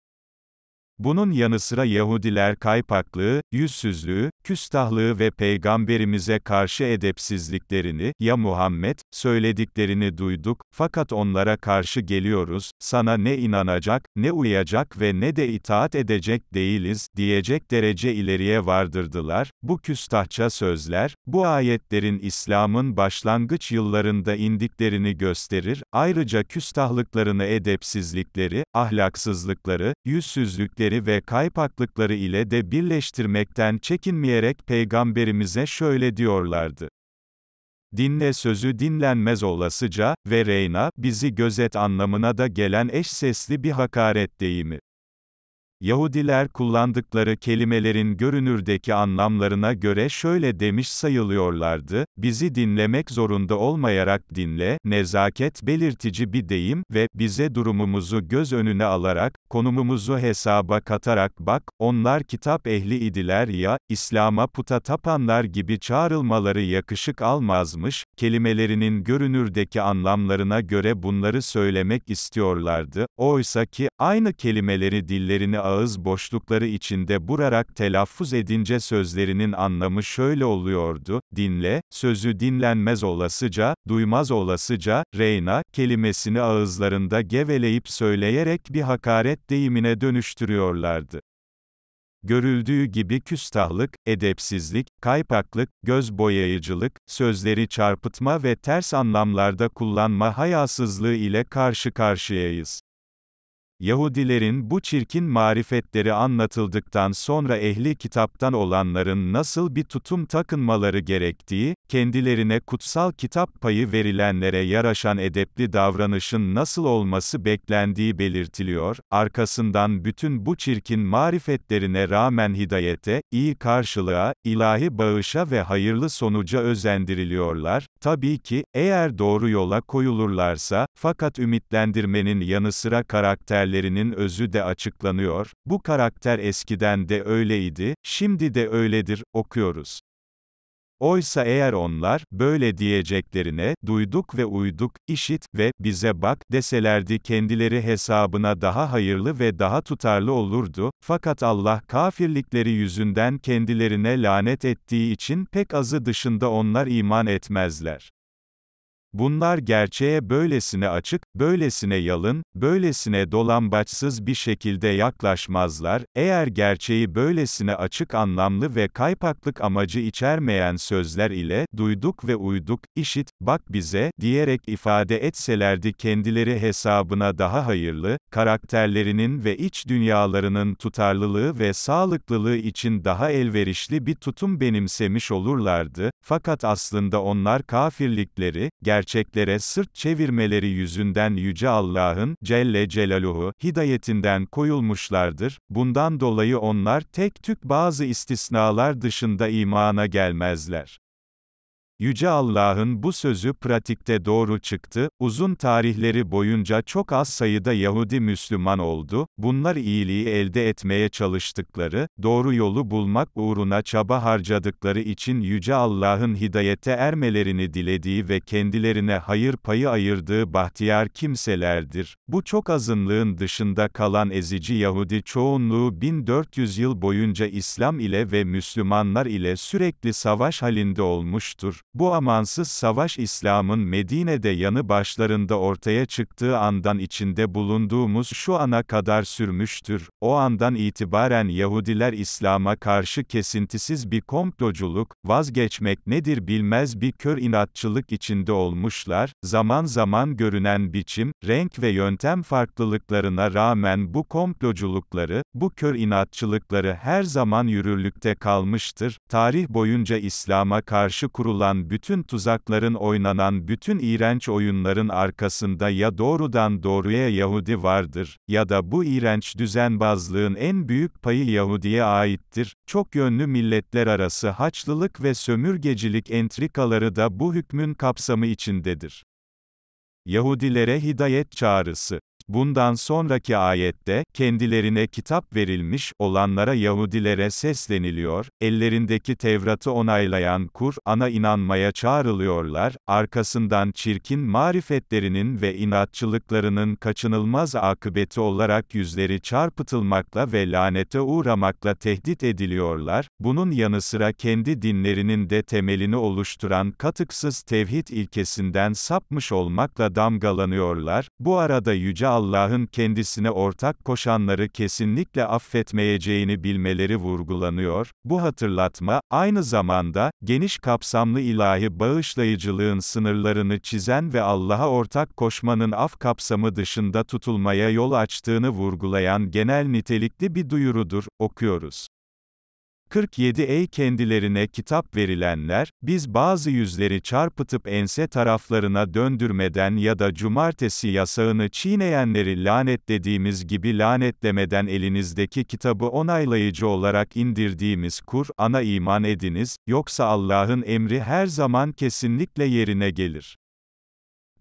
Bunun yanı sıra Yahudiler kaypaklığı, yüzsüzlüğü, küstahlığı ve peygamberimize karşı edepsizliklerini, ya Muhammed, söylediklerini duyduk, fakat onlara karşı geliyoruz, sana ne inanacak, ne uyacak ve ne de itaat edecek değiliz, diyecek derece ileriye vardırdılar, bu küstahça sözler, bu ayetlerin İslam'ın başlangıç yıllarında indiklerini gösterir, ayrıca küstahlıklarını edepsizlikleri, ahlaksızlıkları, yüzsüzlükleri, değerleri ve kaypaklıkları ile de birleştirmekten çekinmeyerek peygamberimize şöyle diyorlardı. Dinle sözü dinlenmez olasıca ve reyna, bizi gözet anlamına da gelen eş sesli bir hakaret deyimi. Yahudiler kullandıkları kelimelerin görünürdeki anlamlarına göre şöyle demiş sayılıyorlardı, bizi dinlemek zorunda olmayarak dinle, nezaket belirtici bir deyim ve bize durumumuzu göz önüne alarak, konumumuzu hesaba katarak bak, onlar kitap ehli idiler ya, İslam'a puta tapanlar gibi çağrılmaları yakışık almazmış, kelimelerinin görünürdeki anlamlarına göre bunları söylemek istiyorlardı, oysa ki, aynı kelimeleri dillerini ağız boşlukları içinde burarak telaffuz edince sözlerinin anlamı şöyle oluyordu, dinle, sözü dinlenmez olasıca, duymaz olasıca, reyna, kelimesini ağızlarında geveleyip söyleyerek bir hakaret deyimine dönüştürüyorlardı. Görüldüğü gibi küstahlık, edepsizlik, kaypaklık, göz boyayıcılık, sözleri çarpıtma ve ters anlamlarda kullanma hayasızlığı ile karşı karşıyayız. Yahudilerin bu çirkin marifetleri anlatıldıktan sonra ehli kitaptan olanların nasıl bir tutum takınmaları gerektiği, kendilerine kutsal kitap payı verilenlere yaraşan edepli davranışın nasıl olması beklendiği belirtiliyor, arkasından bütün bu çirkin marifetlerine rağmen hidayete, iyi karşılığa, ilahi bağışa ve hayırlı sonuca özendiriliyorlar, tabii ki, eğer doğru yola koyulurlarsa, fakat ümitlendirmenin yanı sıra karakterlerinin özü de açıklanıyor, bu karakter eskiden de öyleydi, şimdi de öyledir, okuyoruz. Oysa eğer onlar, böyle diyeceklerine, duyduk ve uyduk, işit ve bize bak deselerdi kendileri hesabına daha hayırlı ve daha tutarlı olurdu, fakat Allah kafirlikleri yüzünden kendilerine lanet ettiği için pek azı dışında onlar iman etmezler. Bunlar gerçeğe böylesine açık, böylesine yalın, böylesine dolambaçsız bir şekilde yaklaşmazlar, eğer gerçeği böylesine açık anlamlı ve kaypaklık amacı içermeyen sözler ile, duyduk ve uyduk, işit, bak bize, diyerek ifade etselerdi kendileri hesabına daha hayırlı, karakterlerinin ve iç dünyalarının tutarlılığı ve sağlıklılığı için daha elverişli bir tutum benimsemiş olurlardı, fakat aslında onlar kafirlikleri, gerçekleri, gerçeklere sırt çevirmeleri yüzünden Yüce Allah'ın, Celle Celaluhu, hidayetinden koyulmuşlardır, bundan dolayı onlar tek tük bazı istisnalar dışında imana gelmezler. Yüce Allah'ın bu sözü pratikte doğru çıktı, uzun tarihleri boyunca çok az sayıda Yahudi Müslüman oldu, bunlar iyiliği elde etmeye çalıştıkları, doğru yolu bulmak uğruna çaba harcadıkları için Yüce Allah'ın hidayete ermelerini dilediği ve kendilerine hayır payı ayırdığı bahtiyar kimselerdir. Bu çok azınlığın dışında kalan ezici Yahudi çoğunluğu 1400 yıl boyunca İslam ile ve Müslümanlar ile sürekli savaş halinde olmuştur. Bu amansız savaş İslam'ın Medine'de yanı başlarında ortaya çıktığı andan içinde bulunduğumuz şu ana kadar sürmüştür. O andan itibaren Yahudiler İslam'a karşı kesintisiz bir komploculuk, vazgeçmek nedir bilmez bir kör inatçılık içinde olmuşlar, zaman zaman görünen biçim, renk ve yöntem farklılıklarına rağmen bu komploculukları, bu kör inatçılıkları her zaman yürürlükte kalmıştır. Tarih boyunca İslam'a karşı kurulan bütün tuzakların oynanan bütün iğrenç oyunların arkasında ya doğrudan doğruya Yahudi vardır, ya da bu iğrenç düzenbazlığın en büyük payı Yahudi'ye aittir. Çok yönlü milletler arası haçlılık ve sömürgecilik entrikaları da bu hükmün kapsamı içindedir. Yahudilere hidayet çağrısı Bundan sonraki ayette, kendilerine kitap verilmiş olanlara Yahudilere sesleniliyor, ellerindeki Tevrat'ı onaylayan Kur'an'a inanmaya çağrılıyorlar, arkasından çirkin marifetlerinin ve inatçılıklarının kaçınılmaz akıbeti olarak yüzleri çarpıtılmakla ve lanete uğramakla tehdit ediliyorlar, bunun yanı sıra kendi dinlerinin de temelini oluşturan katıksız tevhid ilkesinden sapmış olmakla damgalanıyorlar, bu arada Yüce Allah, Allah'ın kendisine ortak koşanları kesinlikle affetmeyeceğini bilmeleri vurgulanıyor. Bu hatırlatma, aynı zamanda, geniş kapsamlı ilahi bağışlayıcılığın sınırlarını çizen ve Allah'a ortak koşmanın af kapsamı dışında tutulmaya yol açtığını vurgulayan genel nitelikli bir duyurudur, okuyoruz. 47 Ey kendilerine kitap verilenler, biz bazı yüzleri çarpıtıp ense taraflarına döndürmeden ya da cumartesi yasağını çiğneyenleri lanetlediğimiz gibi lanetlemeden elinizdeki kitabı onaylayıcı olarak indirdiğimiz Kur' Kur'an'a iman ediniz, yoksa Allah'ın emri her zaman kesinlikle yerine gelir.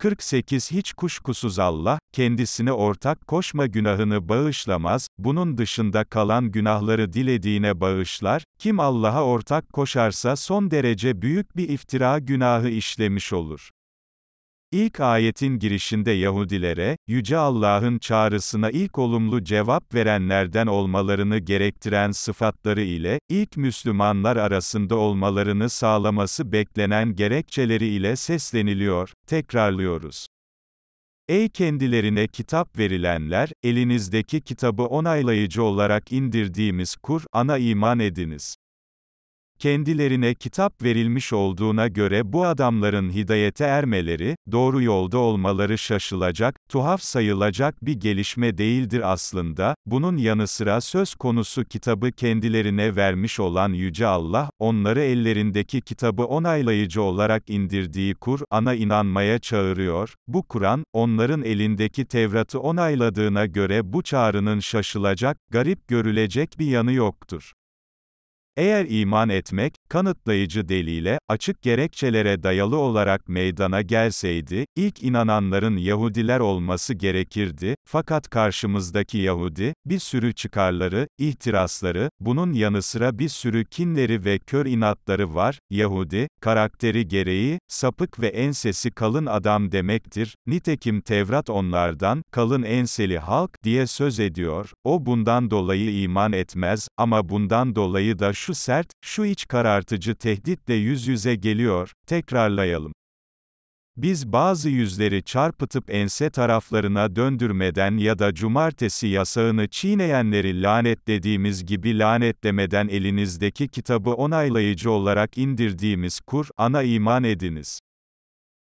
48 Hiç kuşkusuz Allah, kendisine ortak koşma günahını bağışlamaz, bunun dışında kalan günahları dilediğine bağışlar, kim Allah'a ortak koşarsa son derece büyük bir iftira günahı işlemiş olur. İlk ayetin girişinde Yahudilere, Yüce Allah'ın çağrısına ilk olumlu cevap verenlerden olmalarını gerektiren sıfatları ile, ilk Müslümanlar arasında olmalarını sağlaması beklenen gerekçeleri ile sesleniliyor, tekrarlıyoruz. Ey kendilerine kitap verilenler, elinizdeki kitabı onaylayıcı olarak indirdiğimiz Kur'an'a iman ediniz. Kendilerine kitap verilmiş olduğuna göre bu adamların hidayete ermeleri, doğru yolda olmaları şaşılacak, tuhaf sayılacak bir gelişme değildir aslında, bunun yanı sıra söz konusu kitabı kendilerine vermiş olan Yüce Allah, onları ellerindeki kitabı onaylayıcı olarak indirdiği Kur'an'a inanmaya çağırıyor, bu Kur'an, onların elindeki Tevrat'ı onayladığına göre bu çağrının şaşılacak, garip görülecek bir yanı yoktur. Eğer iman etmek, kanıtlayıcı delile, açık gerekçelere dayalı olarak meydana gelseydi, ilk inananların Yahudiler olması gerekirdi, fakat karşımızdaki Yahudi, bir sürü çıkarları, ihtirasları, bunun yanı sıra bir sürü kinleri ve kör inatları var, Yahudi, karakteri gereği, sapık ve ensesi kalın adam demektir, nitekim Tevrat onlardan, kalın enseli halk, diye söz ediyor, o bundan dolayı iman etmez, ama bundan dolayı da şu sert, şu iç karartıcı tehditle yüz yüze geliyor, tekrarlayalım. Biz bazı yüzleri çarpıtıp ense taraflarına döndürmeden ya da cumartesi yasağını çiğneyenleri lanetlediğimiz gibi lanetlemeden elinizdeki kitabı onaylayıcı olarak indirdiğimiz Kur'an'a iman ediniz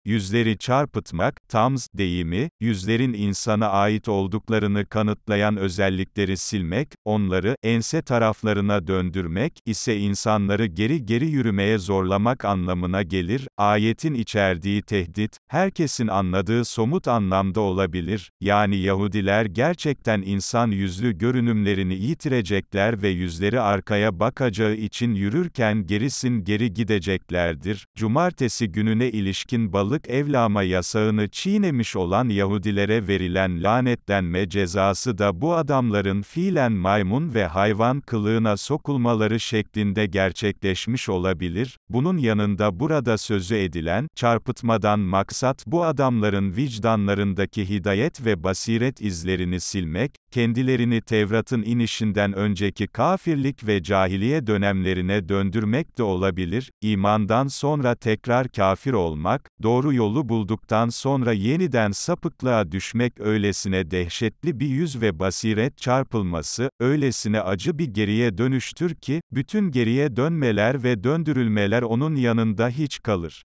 yüzleri çarpıtmak, tamz, deyimi, yüzlerin insana ait olduklarını kanıtlayan özellikleri silmek, onları, ense taraflarına döndürmek, ise insanları geri geri yürümeye zorlamak anlamına gelir, ayetin içerdiği tehdit, herkesin anladığı somut anlamda olabilir, yani Yahudiler gerçekten insan yüzlü görünümlerini yitirecekler ve yüzleri arkaya bakacağı için yürürken gerisin geri gideceklerdir. Cumartesi gününe ilişkin balı yıllık evlama yasağını çiğnemiş olan Yahudilere verilen lanetlenme cezası da bu adamların fiilen maymun ve hayvan kılığına sokulmaları şeklinde gerçekleşmiş olabilir, bunun yanında burada sözü edilen, çarpıtmadan maksat bu adamların vicdanlarındaki hidayet ve basiret izlerini silmek, kendilerini Tevrat'ın inişinden önceki kafirlik ve cahiliye dönemlerine döndürmek de olabilir, İmandan sonra tekrar kafir olmak, doğru doğru yolu bulduktan sonra yeniden sapıklığa düşmek öylesine dehşetli bir yüz ve basiret çarpılması, öylesine acı bir geriye dönüştür ki, bütün geriye dönmeler ve döndürülmeler onun yanında hiç kalır.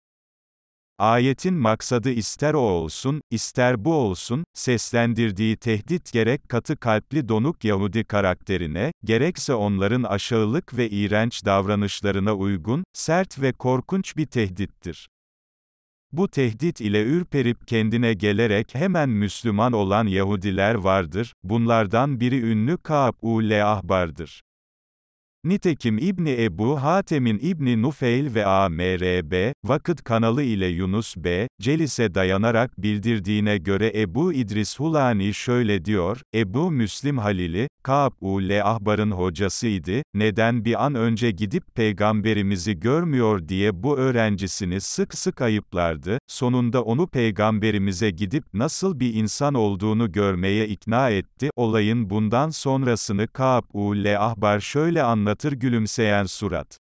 Ayetin maksadı ister o olsun, ister bu olsun, seslendirdiği tehdit gerek katı kalpli donuk Yahudi karakterine, gerekse onların aşağılık ve iğrenç davranışlarına uygun, sert ve korkunç bir tehdittir. Bu tehdit ile ürperip kendine gelerek hemen Müslüman olan Yahudiler vardır, bunlardan biri ünlü Ka'b-ül Ahbar'dır. Nitekim İbni Ebu Hatem'in İbni Nufeil ve AMRB, Vakıt kanalı ile Yunus B. Celis'e dayanarak bildirdiğine göre Ebu İdris Hulani şöyle diyor, Ebu Müslim Halili, Kaab-ul Ahbar'ın hocasıydı, neden bir an önce gidip peygamberimizi görmüyor diye bu öğrencisini sık sık ayıplardı, sonunda onu peygamberimize gidip nasıl bir insan olduğunu görmeye ikna etti, olayın bundan sonrasını Kaab-ul Ahbar şöyle anlattı, anlatır gülümseyen surat.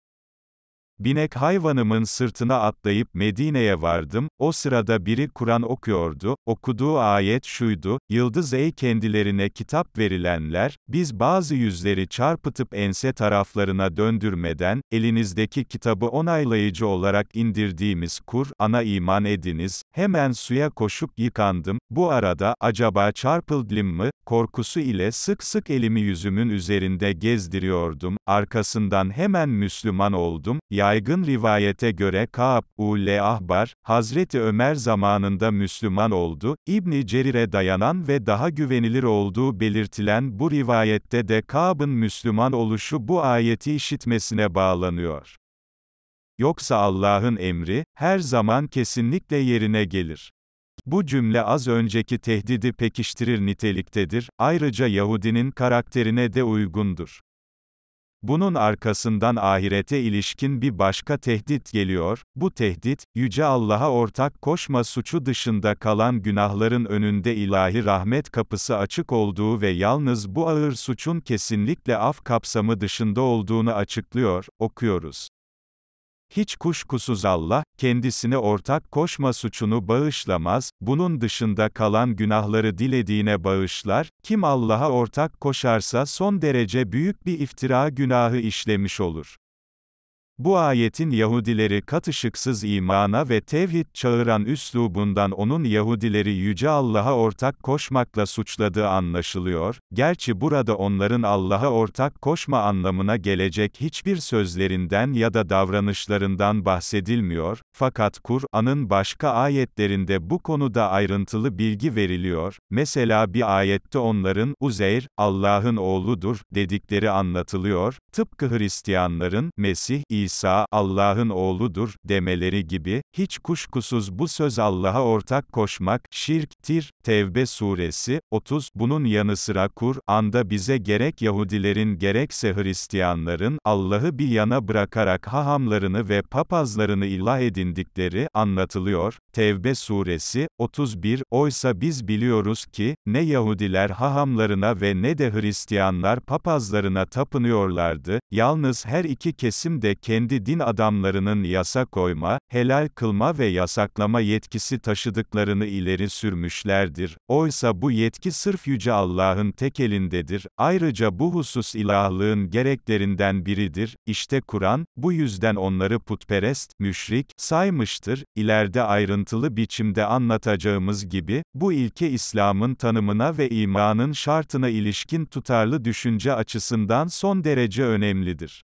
Binek hayvanımın sırtına atlayıp Medine'ye vardım, o sırada biri Kur'an okuyordu, okuduğu ayet şuydu, Yıldız ey kendilerine kitap verilenler, biz bazı yüzleri çarpıtıp ense taraflarına döndürmeden, elinizdeki kitabı onaylayıcı olarak indirdiğimiz Kur ana iman ediniz, hemen suya koşup yıkandım, bu arada, acaba çarpıldım mı, korkusu ile sık sık elimi yüzümün üzerinde gezdiriyordum, arkasından hemen Müslüman oldum, ya Yaygın rivayete göre Ka'b, ul Ahbar, Hazreti Ömer zamanında Müslüman oldu, İbni Cerir'e dayanan ve daha güvenilir olduğu belirtilen bu rivayette de Ka'b'ın Müslüman oluşu bu ayeti işitmesine bağlanıyor. Yoksa Allah'ın emri, her zaman kesinlikle yerine gelir. Bu cümle az önceki tehdidi pekiştirir niteliktedir, ayrıca Yahudinin karakterine de uygundur. Bunun arkasından ahirete ilişkin bir başka tehdit geliyor, bu tehdit, Yüce Allah'a ortak koşma suçu dışında kalan günahların önünde ilahi rahmet kapısı açık olduğu ve yalnız bu ağır suçun kesinlikle af kapsamı dışında olduğunu açıklıyor, okuyoruz. Hiç kuşkusuz Allah, kendisine ortak koşma suçunu bağışlamaz, bunun dışında kalan günahları dilediğine bağışlar, kim Allah'a ortak koşarsa son derece büyük bir iftira günahı işlemiş olur. Bu ayetin Yahudileri katışıksız imana ve tevhid çağıran üslubundan onun Yahudileri Yüce Allah'a ortak koşmakla suçladığı anlaşılıyor, gerçi burada onların Allah'a ortak koşma anlamına gelecek hiçbir sözlerinden ya da davranışlarından bahsedilmiyor, fakat Kur'an'ın başka ayetlerinde bu konuda ayrıntılı bilgi veriliyor, mesela bir ayette onların, Uzeyr, Allah'ın oğludur, dedikleri anlatılıyor, tıpkı Hristiyanların, Mesih, İsa, İsa, Allah'ın oğludur, demeleri gibi, hiç kuşkusuz bu söz Allah'a ortak koşmak, şirktir, Tevbe suresi, 30, bunun yanı sıra Kur'an'da bize gerek Yahudilerin gerekse Hristiyanların, Allah'ı bir yana bırakarak hahamlarını ve papazlarını ilah edindikleri, anlatılıyor, Tevbe suresi, 31, oysa biz biliyoruz ki, ne Yahudiler hahamlarına ve ne de Hristiyanlar papazlarına tapınıyorlardı, yalnız her iki kesim de kendi kendi din adamlarının yasa koyma, helal kılma ve yasaklama yetkisi taşıdıklarını ileri sürmüşlerdir. Oysa bu yetki sırf Yüce Allah'ın tek elindedir. Ayrıca bu husus ilahlığın gereklerinden biridir. İşte Kur'an, bu yüzden onları putperest, müşrik, saymıştır. İleride ayrıntılı biçimde anlatacağımız gibi, bu ilke İslam'ın tanımına ve imanın şartına ilişkin tutarlı düşünce açısından son derece önemlidir.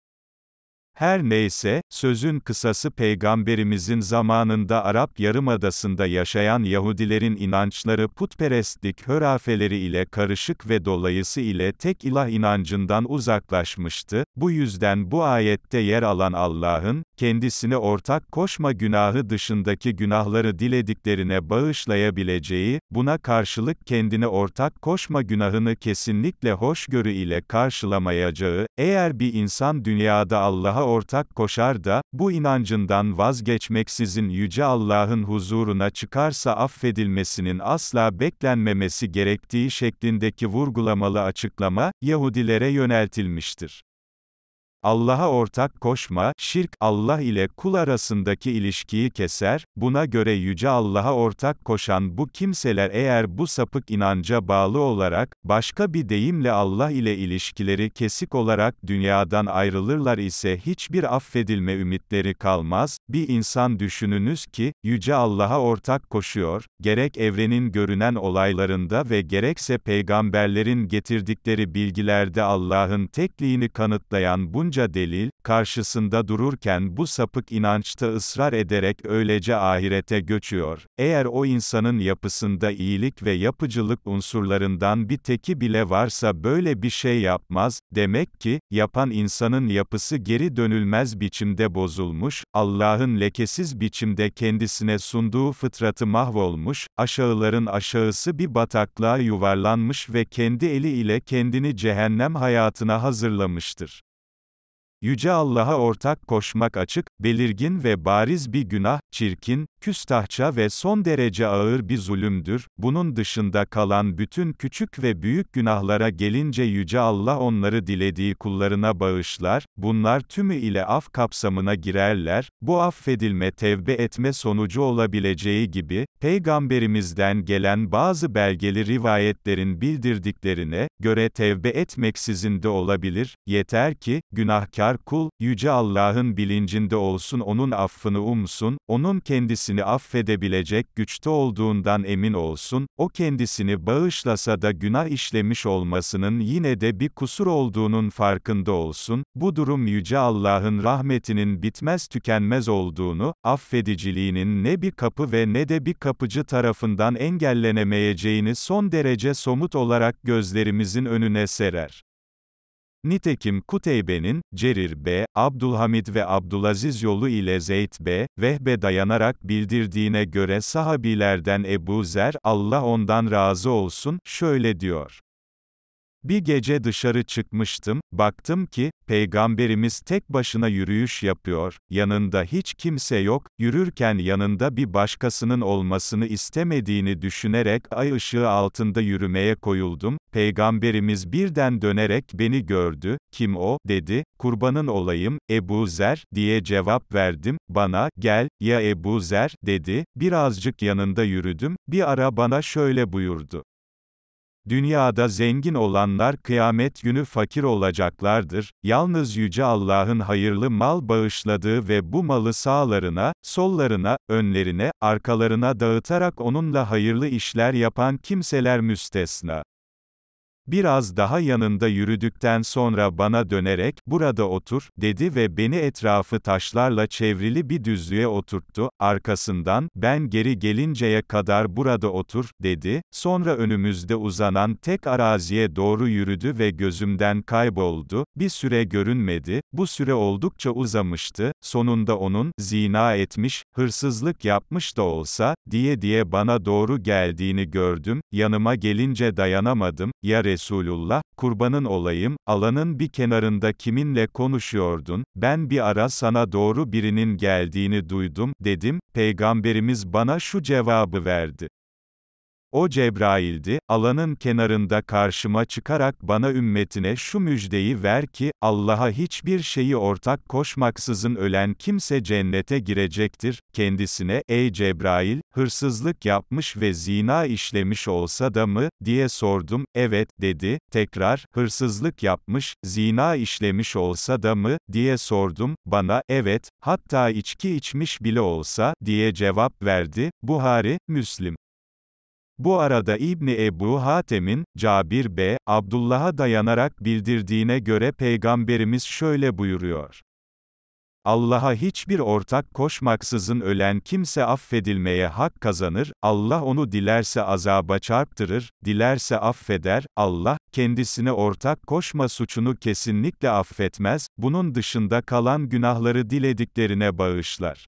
Her neyse, sözün kısası Peygamberimizin zamanında Arap Yarımadası'nda yaşayan Yahudilerin inançları putperestlik hörafeleri ile karışık ve dolayısıyla tek ilah inancından uzaklaşmıştı, bu yüzden bu ayette yer alan Allah'ın, kendisine ortak koşma günahı dışındaki günahları dilediklerine bağışlayabileceği, buna karşılık kendine ortak koşma günahını kesinlikle hoşgörü ile karşılamayacağı, eğer bir insan dünyada Allah'a ortak koşar da, bu inancından vazgeçmeksizin Yüce Allah'ın huzuruna çıkarsa affedilmesinin asla beklenmemesi gerektiği şeklindeki vurgulamalı açıklama, Yahudilere yöneltilmiştir. Allah'a ortak koşma, şirk, Allah ile kul arasındaki ilişkiyi keser, buna göre Yüce Allah'a ortak koşan bu kimseler eğer bu sapık inanca bağlı olarak, başka bir deyimle Allah ile ilişkileri kesik olarak dünyadan ayrılırlar ise hiçbir affedilme ümitleri kalmaz, bir insan düşününüz ki, Yüce Allah'a ortak koşuyor, gerek evrenin görünen olaylarında ve gerekse peygamberlerin getirdikleri bilgilerde Allah'ın tekliğini kanıtlayan bunca onca delil, karşısında dururken bu sapık inançta ısrar ederek öylece ahirete göçüyor. Eğer o insanın yapısında iyilik ve yapıcılık unsurlarından bir teki bile varsa böyle bir şey yapmaz, demek ki, yapan insanın yapısı geri dönülmez biçimde bozulmuş, Allah'ın lekesiz biçimde kendisine sunduğu fıtratı mahvolmuş, aşağıların aşağısı bir bataklığa yuvarlanmış ve kendi eli ile kendini cehennem hayatına hazırlamıştır. Yüce Allah'a ortak koşmak açık, belirgin ve bariz bir günah, çirkin, küstahça ve son derece ağır bir zulümdür, bunun dışında kalan bütün küçük ve büyük günahlara gelince Yüce Allah onları dilediği kullarına bağışlar, bunlar tümü ile af kapsamına girerler, bu affedilme tevbe etme sonucu olabileceği gibi, Peygamberimizden gelen bazı belgeli rivayetlerin bildirdiklerine, göre tevbe etmeksizin de olabilir, yeter ki, günahkar kul, Yüce Allah'ın bilincinde olsun onun affını umsun, onun kendisini kendisini affedebilecek güçte olduğundan emin olsun, o kendisini bağışlasa da günah işlemiş olmasının yine de bir kusur olduğunun farkında olsun, bu durum Yüce Allah'ın rahmetinin bitmez tükenmez olduğunu, affediciliğinin ne bir kapı ve ne de bir kapıcı tarafından engellenemeyeceğini son derece somut olarak gözlerimizin önüne serer. Nitekim Kuteybe'nin, Cerir B., Abdülhamid ve Abdülaziz yolu ile Zeyd B., Vehbe dayanarak bildirdiğine göre sahabilerden Ebu Zer, Allah ondan razı olsun, şöyle diyor. Bir gece dışarı çıkmıştım, baktım ki, Peygamberimiz tek başına yürüyüş yapıyor, yanında hiç kimse yok, yürürken yanında bir başkasının olmasını istemediğini düşünerek ay ışığı altında yürümeye koyuldum, Peygamberimiz birden dönerek beni gördü, kim o, dedi, kurbanın olayım, Ebu Zer, diye cevap verdim, bana, gel, ya Ebu Zer, dedi, birazcık yanında yürüdüm, bir ara bana şöyle buyurdu. Dünyada zengin olanlar kıyamet günü fakir olacaklardır, yalnız Yüce Allah'ın hayırlı mal bağışladığı ve bu malı sağlarına, sollarına, önlerine, arkalarına dağıtarak onunla hayırlı işler yapan kimseler müstesna. Biraz daha yanında yürüdükten sonra bana dönerek, burada otur, dedi ve beni etrafı taşlarla çevrili bir düzlüğe oturttu, arkasından, ben geri gelinceye kadar burada otur, dedi, sonra önümüzde uzanan tek araziye doğru yürüdü ve gözümden kayboldu, bir süre görünmedi, bu süre oldukça uzamıştı, sonunda onun, zina etmiş, hırsızlık yapmış da olsa, diye diye bana doğru geldiğini gördüm, yanıma gelince dayanamadım, ya Resulullah, kurbanın olayım, alanın bir kenarında kiminle konuşuyordun, ben bir ara sana doğru birinin geldiğini duydum, dedim, Peygamberimiz bana şu cevabı verdi. O Cebrail'di, alanın kenarında karşıma çıkarak bana ümmetine şu müjdeyi ver ki, Allah'a hiçbir şeyi ortak koşmaksızın ölen kimse cennete girecektir, kendisine, ey Cebrail, hırsızlık yapmış ve zina işlemiş olsa da mı, diye sordum, evet, dedi, tekrar, hırsızlık yapmış, zina işlemiş olsa da mı, diye sordum, bana, evet, hatta içki içmiş bile olsa, diye cevap verdi, Buhari, Müslim. Bu arada İbni Ebu Hatem'in, Cabir B. Abdullah'a dayanarak bildirdiğine göre Peygamberimiz şöyle buyuruyor. Allah'a hiçbir ortak koşmaksızın ölen kimse affedilmeye hak kazanır, Allah onu dilerse azaba çarptırır, dilerse affeder, Allah, kendisine ortak koşma suçunu kesinlikle affetmez, bunun dışında kalan günahları dilediklerine bağışlar.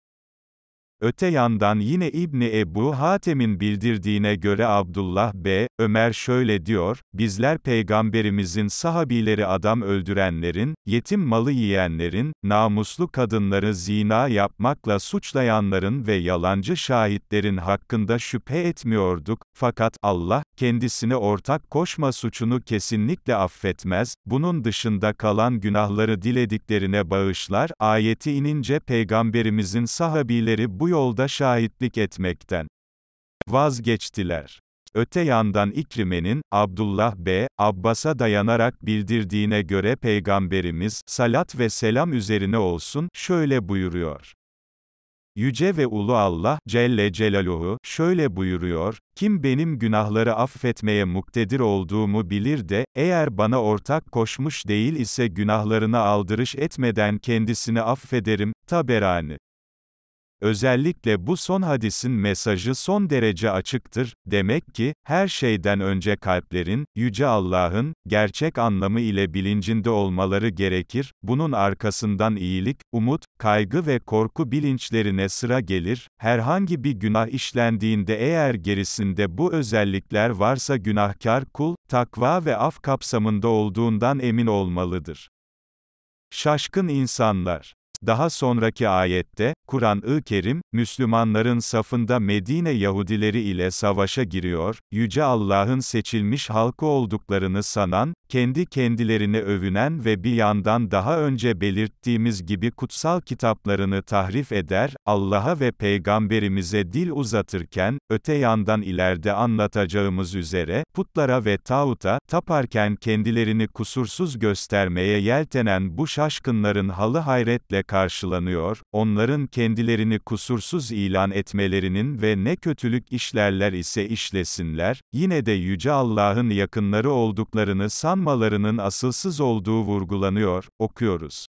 Öte yandan yine İbni Ebu Hatem'in bildirdiğine göre Abdullah B. Ömer şöyle diyor, bizler peygamberimizin sahabileri adam öldürenlerin, yetim malı yiyenlerin, namuslu kadınları zina yapmakla suçlayanların ve yalancı şahitlerin hakkında şüphe etmiyorduk, fakat Allah, kendisine ortak koşma suçunu kesinlikle affetmez, bunun dışında kalan günahları dilediklerine bağışlar, ayeti inince peygamberimizin sahabileri bu yolda şahitlik etmekten vazgeçtiler. Öte yandan İkrime'nin, Abdullah B. Abbas'a dayanarak bildirdiğine göre Peygamberimiz, salat ve selam üzerine olsun, şöyle buyuruyor. Yüce ve Ulu Allah, Celle Celaluhu, şöyle buyuruyor, kim benim günahları affetmeye muktedir olduğumu bilir de, eğer bana ortak koşmuş değil ise günahlarına aldırış etmeden kendisini affederim, Taberani. Özellikle bu son hadisin mesajı son derece açıktır, demek ki, her şeyden önce kalplerin, Yüce Allah'ın, gerçek anlamı ile bilincinde olmaları gerekir, bunun arkasından iyilik, umut, kaygı ve korku bilinçlerine sıra gelir, herhangi bir günah işlendiğinde eğer gerisinde bu özellikler varsa günahkar kul, takva ve af kapsamında olduğundan emin olmalıdır. Şaşkın insanlar daha sonraki ayette, Kur'an-ı Kerim, Müslümanların safında Medine Yahudileri ile savaşa giriyor, Yüce Allah'ın seçilmiş halkı olduklarını sanan, kendi kendilerini övünen ve bir yandan daha önce belirttiğimiz gibi kutsal kitaplarını tahrif eder, Allah'a ve Peygamberimize dil uzatırken, öte yandan ileride anlatacağımız üzere, putlara ve tağuta, taparken kendilerini kusursuz göstermeye yeltenen bu şaşkınların halı hayretle karşılanıyor, onların kendilerini kusursuz ilan etmelerinin ve ne kötülük işlerler ise işlesinler, yine de Yüce Allah'ın yakınları olduklarını sanmalarının asılsız olduğu vurgulanıyor, okuyoruz.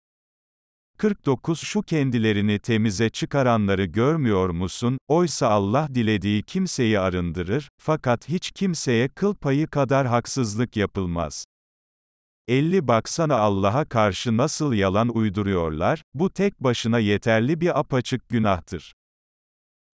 49 Şu kendilerini temize çıkaranları görmüyor musun? Oysa Allah dilediği kimseyi arındırır, fakat hiç kimseye kıl payı kadar haksızlık yapılmaz. 50 baksana Allah'a karşı nasıl yalan uyduruyorlar, bu tek başına yeterli bir apaçık günahtır.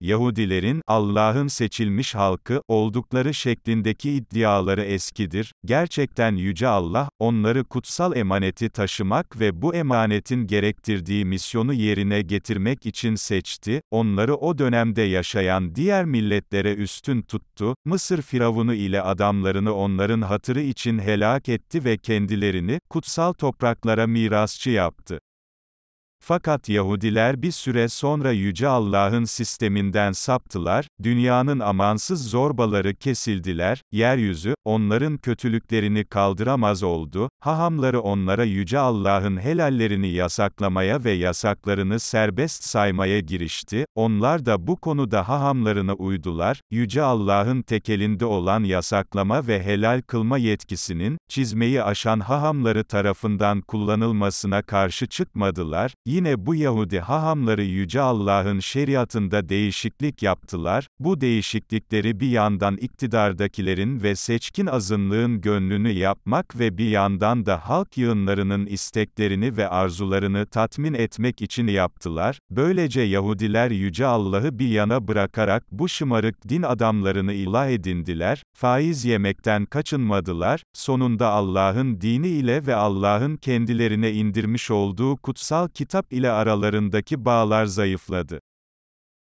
Yahudilerin, Allah'ın seçilmiş halkı, oldukları şeklindeki iddiaları eskidir, gerçekten Yüce Allah, onları kutsal emaneti taşımak ve bu emanetin gerektirdiği misyonu yerine getirmek için seçti, onları o dönemde yaşayan diğer milletlere üstün tuttu, Mısır firavunu ile adamlarını onların hatırı için helak etti ve kendilerini, kutsal topraklara mirasçı yaptı. Fakat Yahudiler bir süre sonra Yüce Allah'ın sisteminden saptılar, dünyanın amansız zorbaları kesildiler, yeryüzü, onların kötülüklerini kaldıramaz oldu, hahamları onlara Yüce Allah'ın helallerini yasaklamaya ve yasaklarını serbest saymaya girişti, onlar da bu konuda hahamlarına uydular, Yüce Allah'ın tekelinde olan yasaklama ve helal kılma yetkisinin, çizmeyi aşan hahamları tarafından kullanılmasına karşı çıkmadılar, Yine bu Yahudi hahamları Yüce Allah'ın şeriatında değişiklik yaptılar, bu değişiklikleri bir yandan iktidardakilerin ve seçkin azınlığın gönlünü yapmak ve bir yandan da halk yığınlarının isteklerini ve arzularını tatmin etmek için yaptılar, böylece Yahudiler Yüce Allah'ı bir yana bırakarak bu şımarık din adamlarını ilah edindiler, faiz yemekten kaçınmadılar, sonunda Allah'ın dini ile ve Allah'ın kendilerine indirmiş olduğu kutsal kitap Arap ile aralarındaki bağlar zayıfladı.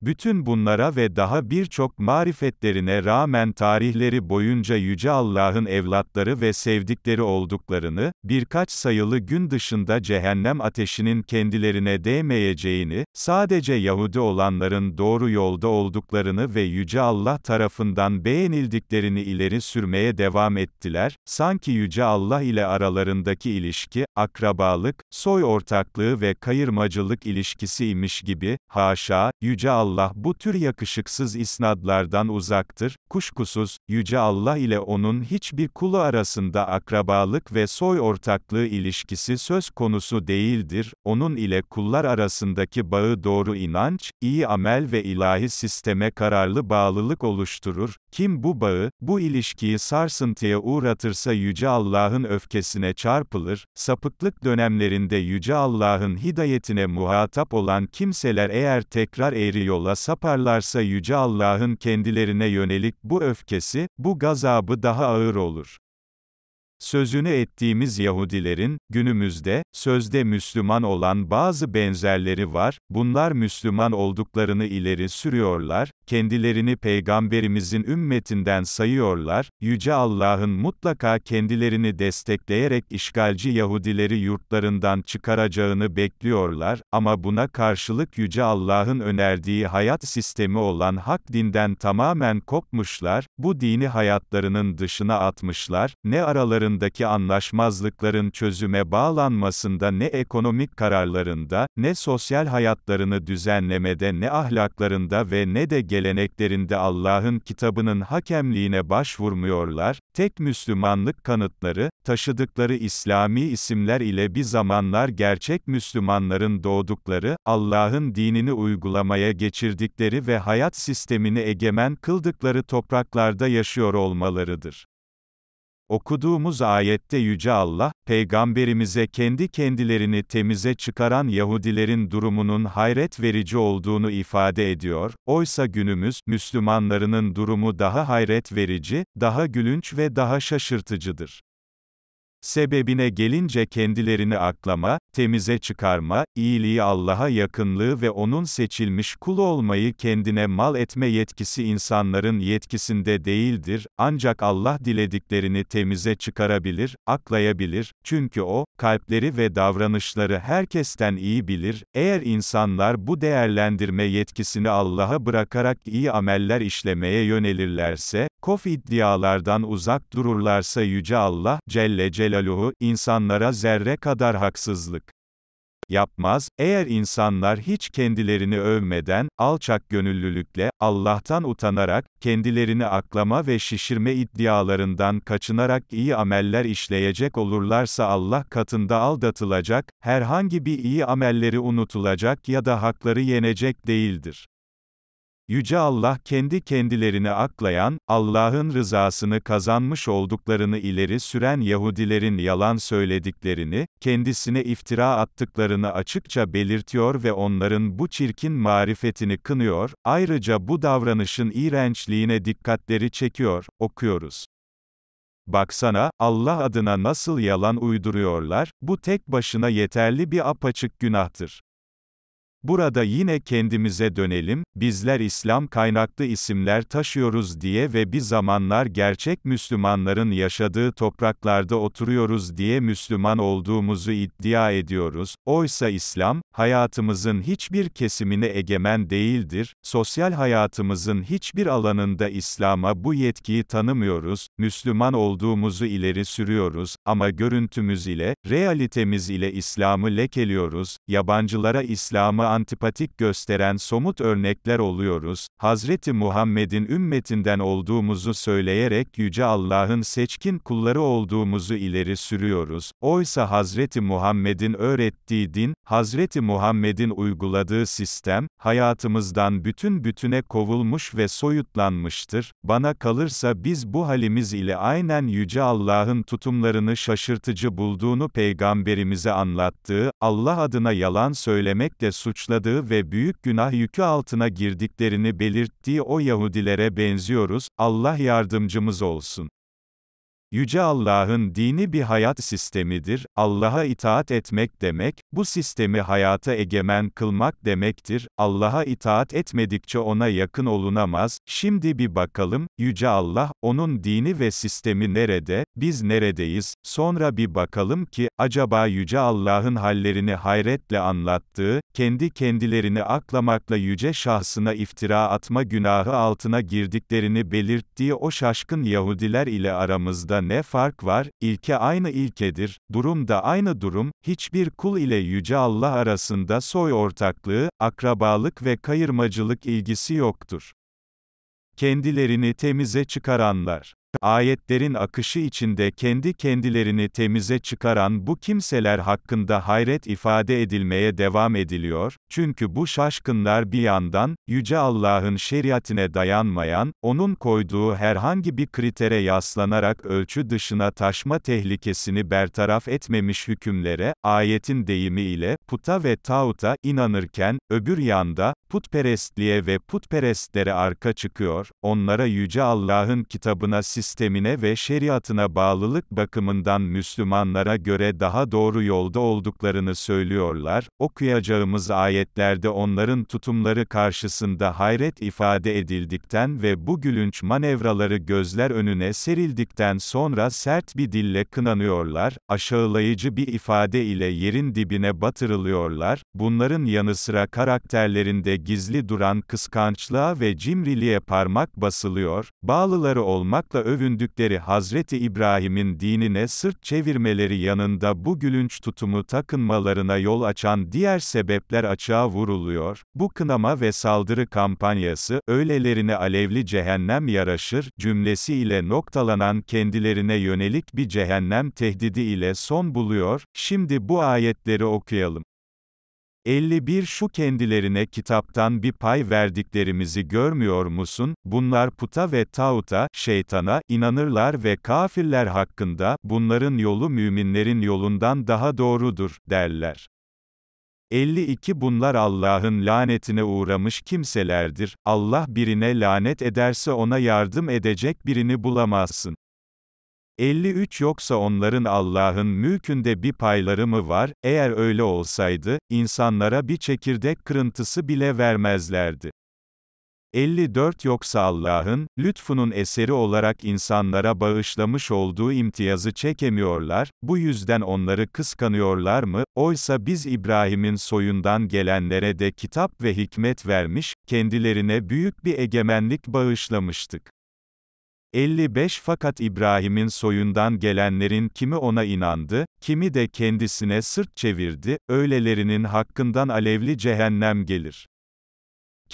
Bütün bunlara ve daha birçok marifetlerine rağmen tarihleri boyunca Yüce Allah'ın evlatları ve sevdikleri olduklarını, birkaç sayılı gün dışında cehennem ateşinin kendilerine değmeyeceğini, sadece Yahudi olanların doğru yolda olduklarını ve Yüce Allah tarafından beğenildiklerini ileri sürmeye devam ettiler, sanki Yüce Allah ile aralarındaki ilişki, akrabalık, soy ortaklığı ve kayırmacılık ilişkisiymiş gibi, haşa, Yüce Allah Allah bu tür yakışıksız isnadlardan uzaktır, kuşkusuz, Yüce Allah ile onun hiçbir kulu arasında akrabalık ve soy ortaklığı ilişkisi söz konusu değildir, onun ile kullar arasındaki bağı doğru inanç, iyi amel ve ilahi sisteme kararlı bağlılık oluşturur, kim bu bağı, bu ilişkiyi sarsıntıya uğratırsa Yüce Allah'ın öfkesine çarpılır, sapıklık dönemlerinde Yüce Allah'ın hidayetine muhatap olan kimseler eğer tekrar eğri yola saparlarsa Yüce Allah'ın kendilerine yönelik bu öfkesi, etmesi, bu gazabı daha ağır olur sözünü ettiğimiz Yahudilerin, günümüzde, sözde Müslüman olan bazı benzerleri var, bunlar Müslüman olduklarını ileri sürüyorlar, kendilerini Peygamberimizin ümmetinden sayıyorlar, Yüce Allah'ın mutlaka kendilerini destekleyerek işgalci Yahudileri yurtlarından çıkaracağını bekliyorlar, ama buna karşılık Yüce Allah'ın önerdiği hayat sistemi olan hak dinden tamamen kopmuşlar, bu dini hayatlarının dışına atmışlar, ne aralarında arasındaki anlaşmazlıkların çözüme bağlanmasında ne ekonomik kararlarında, ne sosyal hayatlarını düzenlemede ne ahlaklarında ve ne de geleneklerinde Allah'ın kitabının hakemliğine başvurmuyorlar, tek Müslümanlık kanıtları, taşıdıkları İslami isimler ile bir zamanlar gerçek Müslümanların doğdukları, Allah'ın dinini uygulamaya geçirdikleri ve hayat sistemini egemen kıldıkları topraklarda yaşıyor olmalarıdır. Okuduğumuz ayette Yüce Allah, Peygamberimize kendi kendilerini temize çıkaran Yahudilerin durumunun hayret verici olduğunu ifade ediyor, oysa günümüz, Müslümanlarının durumu daha hayret verici, daha gülünç ve daha şaşırtıcıdır. Sebebine gelince kendilerini aklama, temize çıkarma, iyiliği Allah'a yakınlığı ve onun seçilmiş kulu olmayı kendine mal etme yetkisi insanların yetkisinde değildir, ancak Allah dilediklerini temize çıkarabilir, aklayabilir, çünkü o, kalpleri ve davranışları herkesten iyi bilir, eğer insanlar bu değerlendirme yetkisini Allah'a bırakarak iyi ameller işlemeye yönelirlerse, kof iddialardan uzak dururlarsa Yüce Allah, Celle celle. Celaluhu, insanlara zerre kadar haksızlık yapmaz, eğer insanlar hiç kendilerini övmeden, alçak gönüllülükle, Allah'tan utanarak, kendilerini aklama ve şişirme iddialarından kaçınarak iyi ameller işleyecek olurlarsa Allah katında aldatılacak, herhangi bir iyi amelleri unutulacak ya da hakları yenecek değildir. Yüce Allah kendi kendilerini aklayan, Allah'ın rızasını kazanmış olduklarını ileri süren Yahudilerin yalan söylediklerini, kendisine iftira attıklarını açıkça belirtiyor ve onların bu çirkin marifetini kınıyor, ayrıca bu davranışın iğrençliğine dikkatleri çekiyor, okuyoruz. Baksana, Allah adına nasıl yalan uyduruyorlar, bu tek başına yeterli bir apaçık günahtır. Burada yine kendimize dönelim, bizler İslam kaynaklı isimler taşıyoruz diye ve bir zamanlar gerçek Müslümanların yaşadığı topraklarda oturuyoruz diye Müslüman olduğumuzu iddia ediyoruz. Oysa İslam, hayatımızın hiçbir kesimine egemen değildir, sosyal hayatımızın hiçbir alanında İslam'a bu yetkiyi tanımıyoruz, Müslüman olduğumuzu ileri sürüyoruz ama görüntümüz ile, realitemiz ile İslam'ı lekeliyoruz, yabancılara İslam'ı antipatik gösteren somut örnekler oluyoruz. Hazreti Muhammed'in ümmetinden olduğumuzu söyleyerek yüce Allah'ın seçkin kulları olduğumuzu ileri sürüyoruz. Oysa Hazreti Muhammed'in öğrettiği din, Hazreti Muhammed'in uyguladığı sistem, hayatımızdan bütün bütüne kovulmuş ve soyutlanmıştır. Bana kalırsa biz bu halimiz ile aynen yüce Allah'ın tutumlarını şaşırtıcı bulduğunu peygamberimize anlattığı, Allah adına yalan söylemekle suç suçladığı ve büyük günah yükü altına girdiklerini belirttiği o Yahudilere benziyoruz, Allah yardımcımız olsun. Yüce Allah'ın dini bir hayat sistemidir, Allah'a itaat etmek demek, bu sistemi hayata egemen kılmak demektir, Allah'a itaat etmedikçe ona yakın olunamaz, şimdi bir bakalım, Yüce Allah, onun dini ve sistemi nerede, biz neredeyiz, sonra bir bakalım ki, acaba Yüce Allah'ın hallerini hayretle anlattığı, kendi kendilerini aklamakla yüce şahsına iftira atma günahı altına girdiklerini belirttiği o şaşkın Yahudiler ile aramızda ne fark var, ilke aynı ilkedir, durum da aynı durum, hiçbir kul ile Yüce Allah arasında soy ortaklığı, akrabalık ve kayırmacılık ilgisi yoktur. Kendilerini temize çıkaranlar Ayetlerin akışı içinde kendi kendilerini temize çıkaran bu kimseler hakkında hayret ifade edilmeye devam ediliyor, çünkü bu şaşkınlar bir yandan, Yüce Allah'ın şeriatine dayanmayan, onun koyduğu herhangi bir kritere yaslanarak ölçü dışına taşma tehlikesini bertaraf etmemiş hükümlere, ayetin deyimiyle, puta ve tauta inanırken, öbür yanda, putperestliğe ve putperestlere arka çıkıyor, onlara Yüce Allah'ın kitabına sistemine ve şeriatına bağlılık bakımından Müslümanlara göre daha doğru yolda olduklarını söylüyorlar, okuyacağımız ayetlerde onların tutumları karşısında hayret ifade edildikten ve bu gülünç manevraları gözler önüne serildikten sonra sert bir dille kınanıyorlar, aşağılayıcı bir ifade ile yerin dibine batırılıyorlar, bunların yanı sıra karakterlerinde gizli duran kıskançlığa ve cimriliğe parmak basılıyor, bağlıları olmakla övündükleri Hazreti İbrahim'in dinine sırt çevirmeleri yanında bu gülünç tutumu takınmalarına yol açan diğer sebepler açığa vuruluyor, bu kınama ve saldırı kampanyası, öylelerine alevli cehennem yaraşır, cümlesi ile noktalanan kendilerine yönelik bir cehennem tehdidi ile son buluyor, şimdi bu ayetleri okuyalım. 51 Şu kendilerine kitaptan bir pay verdiklerimizi görmüyor musun? Bunlar puta ve tağuta, şeytana, inanırlar ve kafirler hakkında, bunların yolu müminlerin yolundan daha doğrudur, derler. 52 Bunlar Allah'ın lanetine uğramış kimselerdir. Allah birine lanet ederse ona yardım edecek birini bulamazsın. 53 Yoksa onların Allah'ın mülkünde bir payları mı var, eğer öyle olsaydı, insanlara bir çekirdek kırıntısı bile vermezlerdi. 54 Yoksa Allah'ın, lütfunun eseri olarak insanlara bağışlamış olduğu imtiyazı çekemiyorlar, bu yüzden onları kıskanıyorlar mı, oysa biz İbrahim'in soyundan gelenlere de kitap ve hikmet vermiş, kendilerine büyük bir egemenlik bağışlamıştık. 55 Fakat İbrahim'in soyundan gelenlerin kimi ona inandı, kimi de kendisine sırt çevirdi, öylelerinin hakkından alevli cehennem gelir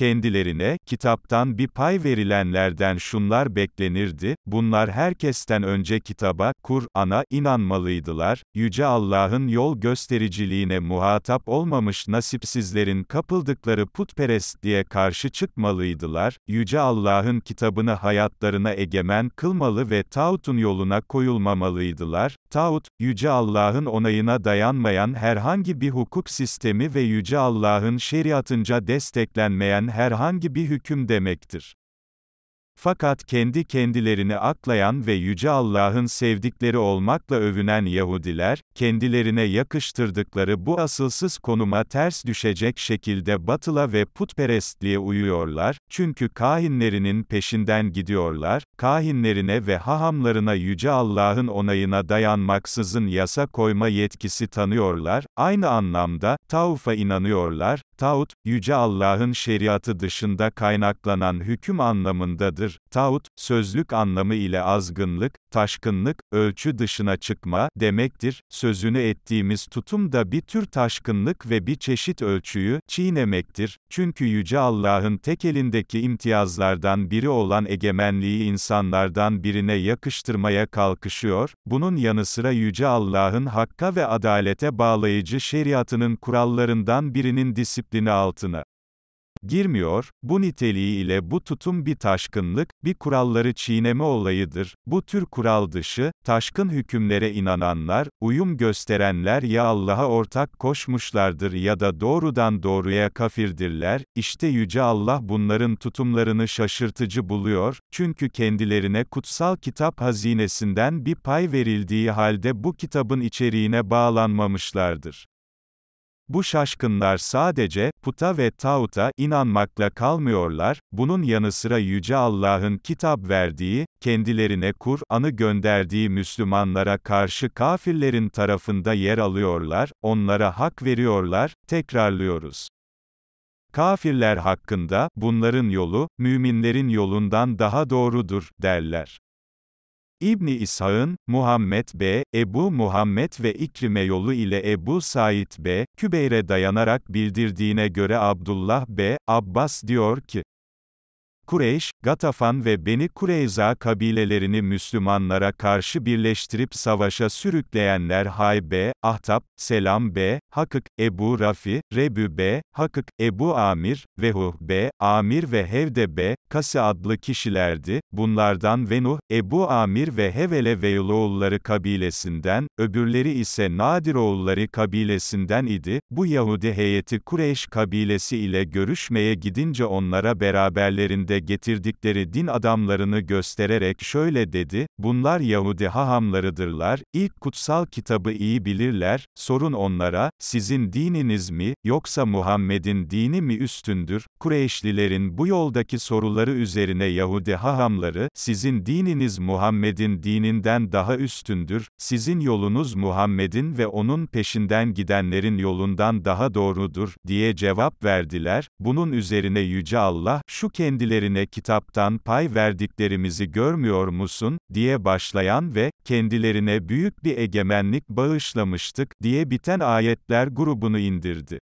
kendilerine, kitaptan bir pay verilenlerden şunlar beklenirdi, bunlar herkesten önce kitaba, Kur'an'a inanmalıydılar, Yüce Allah'ın yol göstericiliğine muhatap olmamış nasipsizlerin kapıldıkları diye karşı çıkmalıydılar, Yüce Allah'ın kitabını hayatlarına egemen kılmalı ve tağutun yoluna koyulmamalıydılar, tağut, Yüce Allah'ın onayına dayanmayan herhangi bir hukuk sistemi ve Yüce Allah'ın şeriatınca desteklenmeyen herhangi bir hüküm demektir. Fakat kendi kendilerini aklayan ve Yüce Allah'ın sevdikleri olmakla övünen Yahudiler, kendilerine yakıştırdıkları bu asılsız konuma ters düşecek şekilde batıla ve putperestliğe uyuyorlar, çünkü kahinlerinin peşinden gidiyorlar, kahinlerine ve hahamlarına Yüce Allah'ın onayına dayanmaksızın yasa koyma yetkisi tanıyorlar, aynı anlamda, taufa inanıyorlar, taut, Yüce Allah'ın şeriatı dışında kaynaklanan hüküm anlamındadır, anlatır. Taut, sözlük anlamı ile azgınlık, taşkınlık, ölçü dışına çıkma demektir. Sözünü ettiğimiz tutum da bir tür taşkınlık ve bir çeşit ölçüyü çiğnemektir. Çünkü Yüce Allah'ın tek elindeki imtiyazlardan biri olan egemenliği insanlardan birine yakıştırmaya kalkışıyor. Bunun yanı sıra Yüce Allah'ın hakka ve adalete bağlayıcı şeriatının kurallarından birinin disiplini altına girmiyor, bu niteliği ile bu tutum bir taşkınlık, bir kuralları çiğneme olayıdır, bu tür kural dışı, taşkın hükümlere inananlar, uyum gösterenler ya Allah'a ortak koşmuşlardır ya da doğrudan doğruya kafirdirler, işte Yüce Allah bunların tutumlarını şaşırtıcı buluyor, çünkü kendilerine kutsal kitap hazinesinden bir pay verildiği halde bu kitabın içeriğine bağlanmamışlardır. Bu şaşkınlar sadece, puta ve tağuta inanmakla kalmıyorlar, bunun yanı sıra Yüce Allah'ın kitap verdiği, kendilerine Kur'an'ı gönderdiği Müslümanlara karşı kafirlerin tarafında yer alıyorlar, onlara hak veriyorlar, tekrarlıyoruz. Kafirler hakkında, bunların yolu, müminlerin yolundan daha doğrudur, derler. İbni İshak'ın, Muhammed B. Ebu Muhammed ve İkrime yolu ile Ebu Said B. Kübeyr'e dayanarak bildirdiğine göre Abdullah B. Abbas diyor ki, Kureyş, Gatafan ve Beni Kureyza kabilelerini Müslümanlara karşı birleştirip savaşa sürükleyenler Hay Ahtap, Selam B, Hakık, Ebu Rafi, Rebü B, Hakık, Ebu Amir, Vehuh B, Amir ve Hevde B, kasi adlı kişilerdi, bunlardan Venuh, Ebu Amir ve Hevele Veyloğulları kabilesinden, öbürleri ise Nadiroğulları kabilesinden idi, bu Yahudi heyeti Kureyş kabilesi ile görüşmeye gidince onlara beraberlerinde getirdi edindikleri din adamlarını göstererek şöyle dedi, bunlar Yahudi hahamlarıdırlar, ilk kutsal kitabı iyi bilirler, sorun onlara, sizin dininiz mi, yoksa Muhammed'in dini mi üstündür? Kureyşlilerin bu yoldaki soruları üzerine Yahudi hahamları, sizin dininiz Muhammed'in dininden daha üstündür, sizin yolunuz Muhammed'in ve onun peşinden gidenlerin yolundan daha doğrudur, diye cevap verdiler, bunun üzerine Yüce Allah, şu kendilerine kitap azaptan pay verdiklerimizi görmüyor musun, diye başlayan ve, kendilerine büyük bir egemenlik bağışlamıştık, diye biten ayetler grubunu indirdi.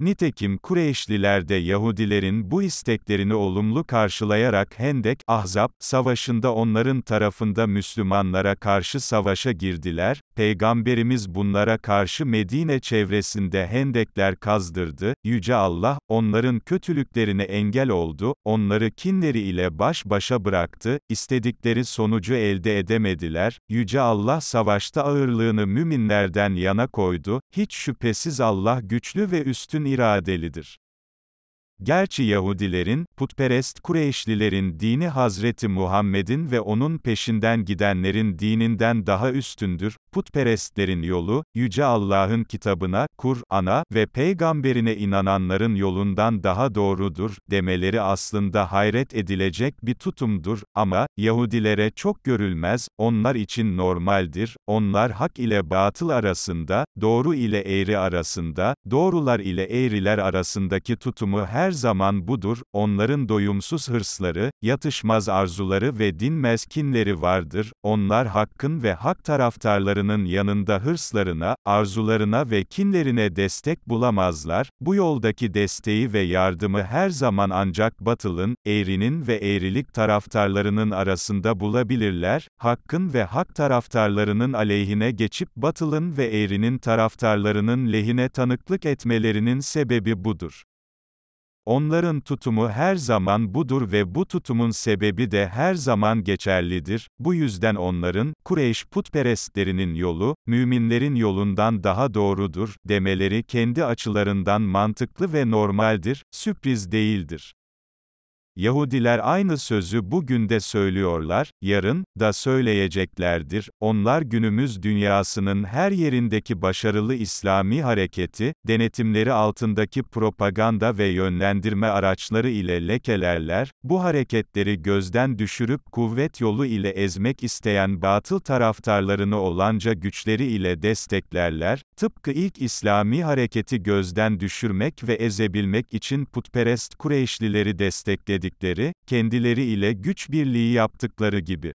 Nitekim Kureyşliler de Yahudilerin bu isteklerini olumlu karşılayarak Hendek, Ahzab, savaşında onların tarafında Müslümanlara karşı savaşa girdiler, Peygamberimiz bunlara karşı Medine çevresinde hendekler kazdırdı, Yüce Allah, onların kötülüklerine engel oldu, onları kinleri ile baş başa bıraktı, istedikleri sonucu elde edemediler, Yüce Allah savaşta ağırlığını müminlerden yana koydu, hiç şüphesiz Allah güçlü ve üstün iradelidir. Gerçi Yahudilerin, putperest Kureyşlilerin dini Hazreti Muhammed'in ve onun peşinden gidenlerin dininden daha üstündür, putperestlerin yolu, Yüce Allah'ın kitabına, Kur'an'a ve peygamberine inananların yolundan daha doğrudur, demeleri aslında hayret edilecek bir tutumdur, ama, Yahudilere çok görülmez, onlar için normaldir, onlar hak ile batıl arasında, doğru ile eğri arasında, doğrular ile eğriler arasındaki tutumu her her zaman budur, onların doyumsuz hırsları, yatışmaz arzuları ve dinmez kinleri vardır, onlar hakkın ve hak taraftarlarının yanında hırslarına, arzularına ve kinlerine destek bulamazlar, bu yoldaki desteği ve yardımı her zaman ancak batılın, eğrinin ve eğrilik taraftarlarının arasında bulabilirler, hakkın ve hak taraftarlarının aleyhine geçip batılın ve eğrinin taraftarlarının lehine tanıklık etmelerinin sebebi budur. Onların tutumu her zaman budur ve bu tutumun sebebi de her zaman geçerlidir. Bu yüzden onların, Kureyş putperestlerinin yolu, müminlerin yolundan daha doğrudur, demeleri kendi açılarından mantıklı ve normaldir, sürpriz değildir. Yahudiler aynı sözü bugün de söylüyorlar, yarın da söyleyeceklerdir. Onlar günümüz dünyasının her yerindeki başarılı İslami hareketi, denetimleri altındaki propaganda ve yönlendirme araçları ile lekelerler, bu hareketleri gözden düşürüp kuvvet yolu ile ezmek isteyen batıl taraftarlarını olanca güçleri ile desteklerler, tıpkı ilk İslami hareketi gözden düşürmek ve ezebilmek için putperest Kureyşlileri destekledi ettikleri, kendileri ile güç birliği yaptıkları gibi.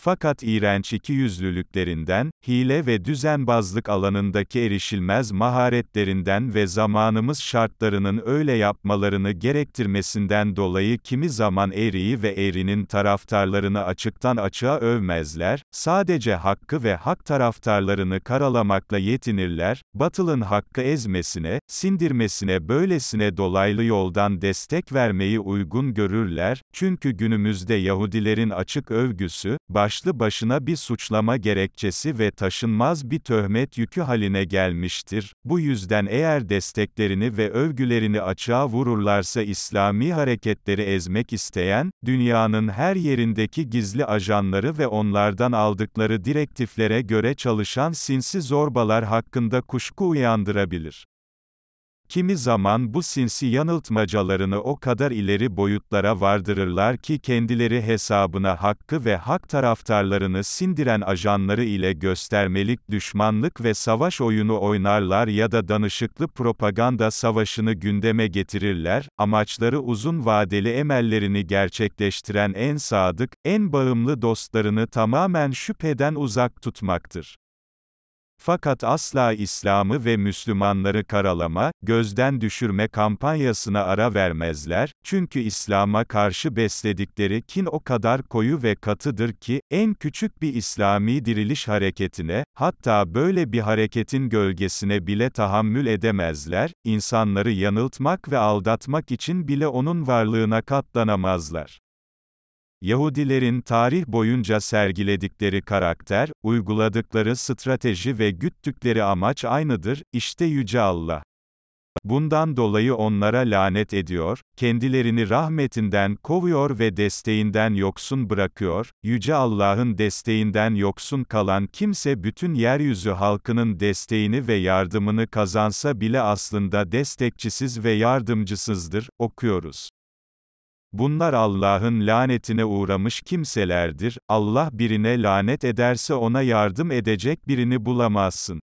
Fakat iğrenç ikiyüzlülüklerinden, hile ve düzenbazlık alanındaki erişilmez maharetlerinden ve zamanımız şartlarının öyle yapmalarını gerektirmesinden dolayı kimi zaman eriyi ve erinin taraftarlarını açıktan açığa övmezler, sadece hakkı ve hak taraftarlarını karalamakla yetinirler, batılın hakkı ezmesine, sindirmesine böylesine dolaylı yoldan destek vermeyi uygun görürler, çünkü günümüzde Yahudilerin açık övgüsü, başlı başına bir suçlama gerekçesi ve taşınmaz bir töhmet yükü haline gelmiştir. Bu yüzden eğer desteklerini ve övgülerini açığa vururlarsa İslami hareketleri ezmek isteyen, dünyanın her yerindeki gizli ajanları ve onlardan aldıkları direktiflere göre çalışan sinsi zorbalar hakkında kuşku uyandırabilir. Kimi zaman bu sinsi yanıltmacalarını o kadar ileri boyutlara vardırırlar ki kendileri hesabına hakkı ve hak taraftarlarını sindiren ajanları ile göstermelik düşmanlık ve savaş oyunu oynarlar ya da danışıklı propaganda savaşını gündeme getirirler, amaçları uzun vadeli emellerini gerçekleştiren en sadık, en bağımlı dostlarını tamamen şüpheden uzak tutmaktır. Fakat asla İslam'ı ve Müslümanları karalama, gözden düşürme kampanyasına ara vermezler, çünkü İslam'a karşı besledikleri kin o kadar koyu ve katıdır ki, en küçük bir İslami diriliş hareketine, hatta böyle bir hareketin gölgesine bile tahammül edemezler, insanları yanıltmak ve aldatmak için bile onun varlığına katlanamazlar. Yahudilerin tarih boyunca sergiledikleri karakter, uyguladıkları strateji ve güttükleri amaç aynıdır, işte Yüce Allah. Bundan dolayı onlara lanet ediyor, kendilerini rahmetinden kovuyor ve desteğinden yoksun bırakıyor. Yüce Allah'ın desteğinden yoksun kalan kimse bütün yeryüzü halkının desteğini ve yardımını kazansa bile aslında destekçisiz ve yardımcısızdır. Okuyoruz. Bunlar Allah'ın lanetine uğramış kimselerdir, Allah birine lanet ederse ona yardım edecek birini bulamazsın.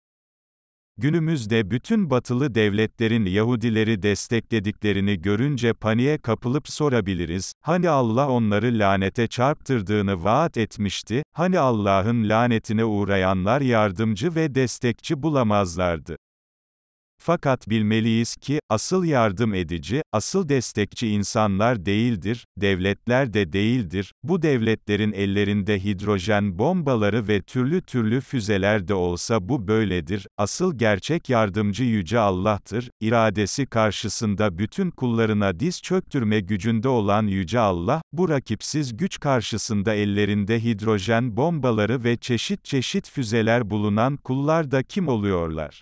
Günümüzde bütün batılı devletlerin Yahudileri desteklediklerini görünce paniğe kapılıp sorabiliriz, hani Allah onları lanete çarptırdığını vaat etmişti, hani Allah'ın lanetine uğrayanlar yardımcı ve destekçi bulamazlardı. Fakat bilmeliyiz ki, asıl yardım edici, asıl destekçi insanlar değildir, devletler de değildir, bu devletlerin ellerinde hidrojen bombaları ve türlü türlü füzeler de olsa bu böyledir, asıl gerçek yardımcı Yüce Allah'tır, iradesi karşısında bütün kullarına diz çöktürme gücünde olan Yüce Allah, bu rakipsiz güç karşısında ellerinde hidrojen bombaları ve çeşit çeşit füzeler bulunan kullar da kim oluyorlar?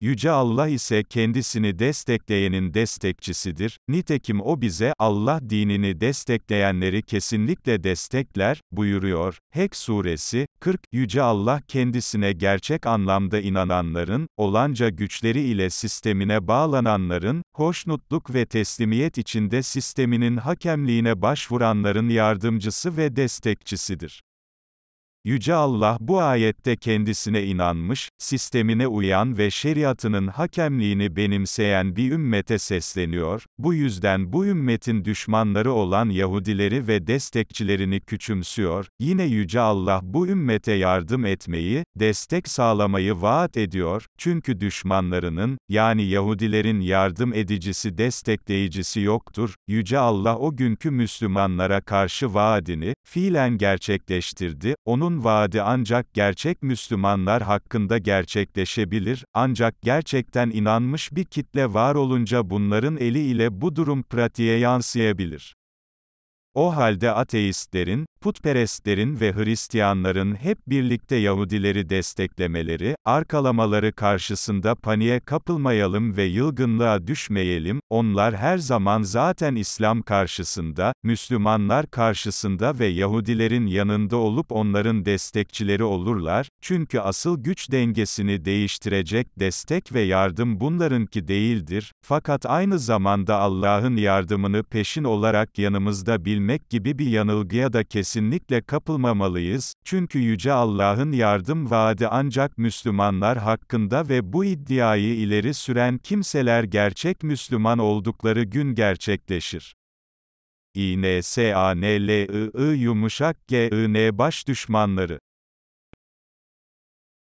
Yüce Allah ise kendisini destekleyenin destekçisidir. Nitekim o bize Allah dinini destekleyenleri kesinlikle destekler buyuruyor. Hek suresi 40 Yüce Allah kendisine gerçek anlamda inananların, olanca güçleri ile sistemine bağlananların, hoşnutluk ve teslimiyet içinde sisteminin hakemliğine başvuranların yardımcısı ve destekçisidir. Yüce Allah bu ayette kendisine inanmış, sistemine uyan ve şeriatının hakemliğini benimseyen bir ümmete sesleniyor, bu yüzden bu ümmetin düşmanları olan Yahudileri ve destekçilerini küçümsüyor, yine Yüce Allah bu ümmete yardım etmeyi, destek sağlamayı vaat ediyor, çünkü düşmanlarının, yani Yahudilerin yardım edicisi destekleyicisi yoktur, Yüce Allah o günkü Müslümanlara karşı vaadini, fiilen gerçekleştirdi, onun Allah'ın vaadi ancak gerçek Müslümanlar hakkında gerçekleşebilir, ancak gerçekten inanmış bir kitle var olunca bunların eli ile bu durum pratiğe yansıyabilir. O halde ateistlerin, putperestlerin ve Hristiyanların hep birlikte Yahudileri desteklemeleri, arkalamaları karşısında paniğe kapılmayalım ve yılgınlığa düşmeyelim, onlar her zaman zaten İslam karşısında, Müslümanlar karşısında ve Yahudilerin yanında olup onların destekçileri olurlar, çünkü asıl güç dengesini değiştirecek destek ve yardım bunlarınki değildir, fakat aynı zamanda Allah'ın yardımını peşin olarak yanımızda bilmek gibi bir yanılgıya da kesin kesinlikle kapılmamalıyız, çünkü Yüce Allah'ın yardım vaadi ancak Müslümanlar hakkında ve bu iddiayı ileri süren kimseler gerçek Müslüman oldukları gün gerçekleşir. İNSANLII yumuşak GIN baş düşmanları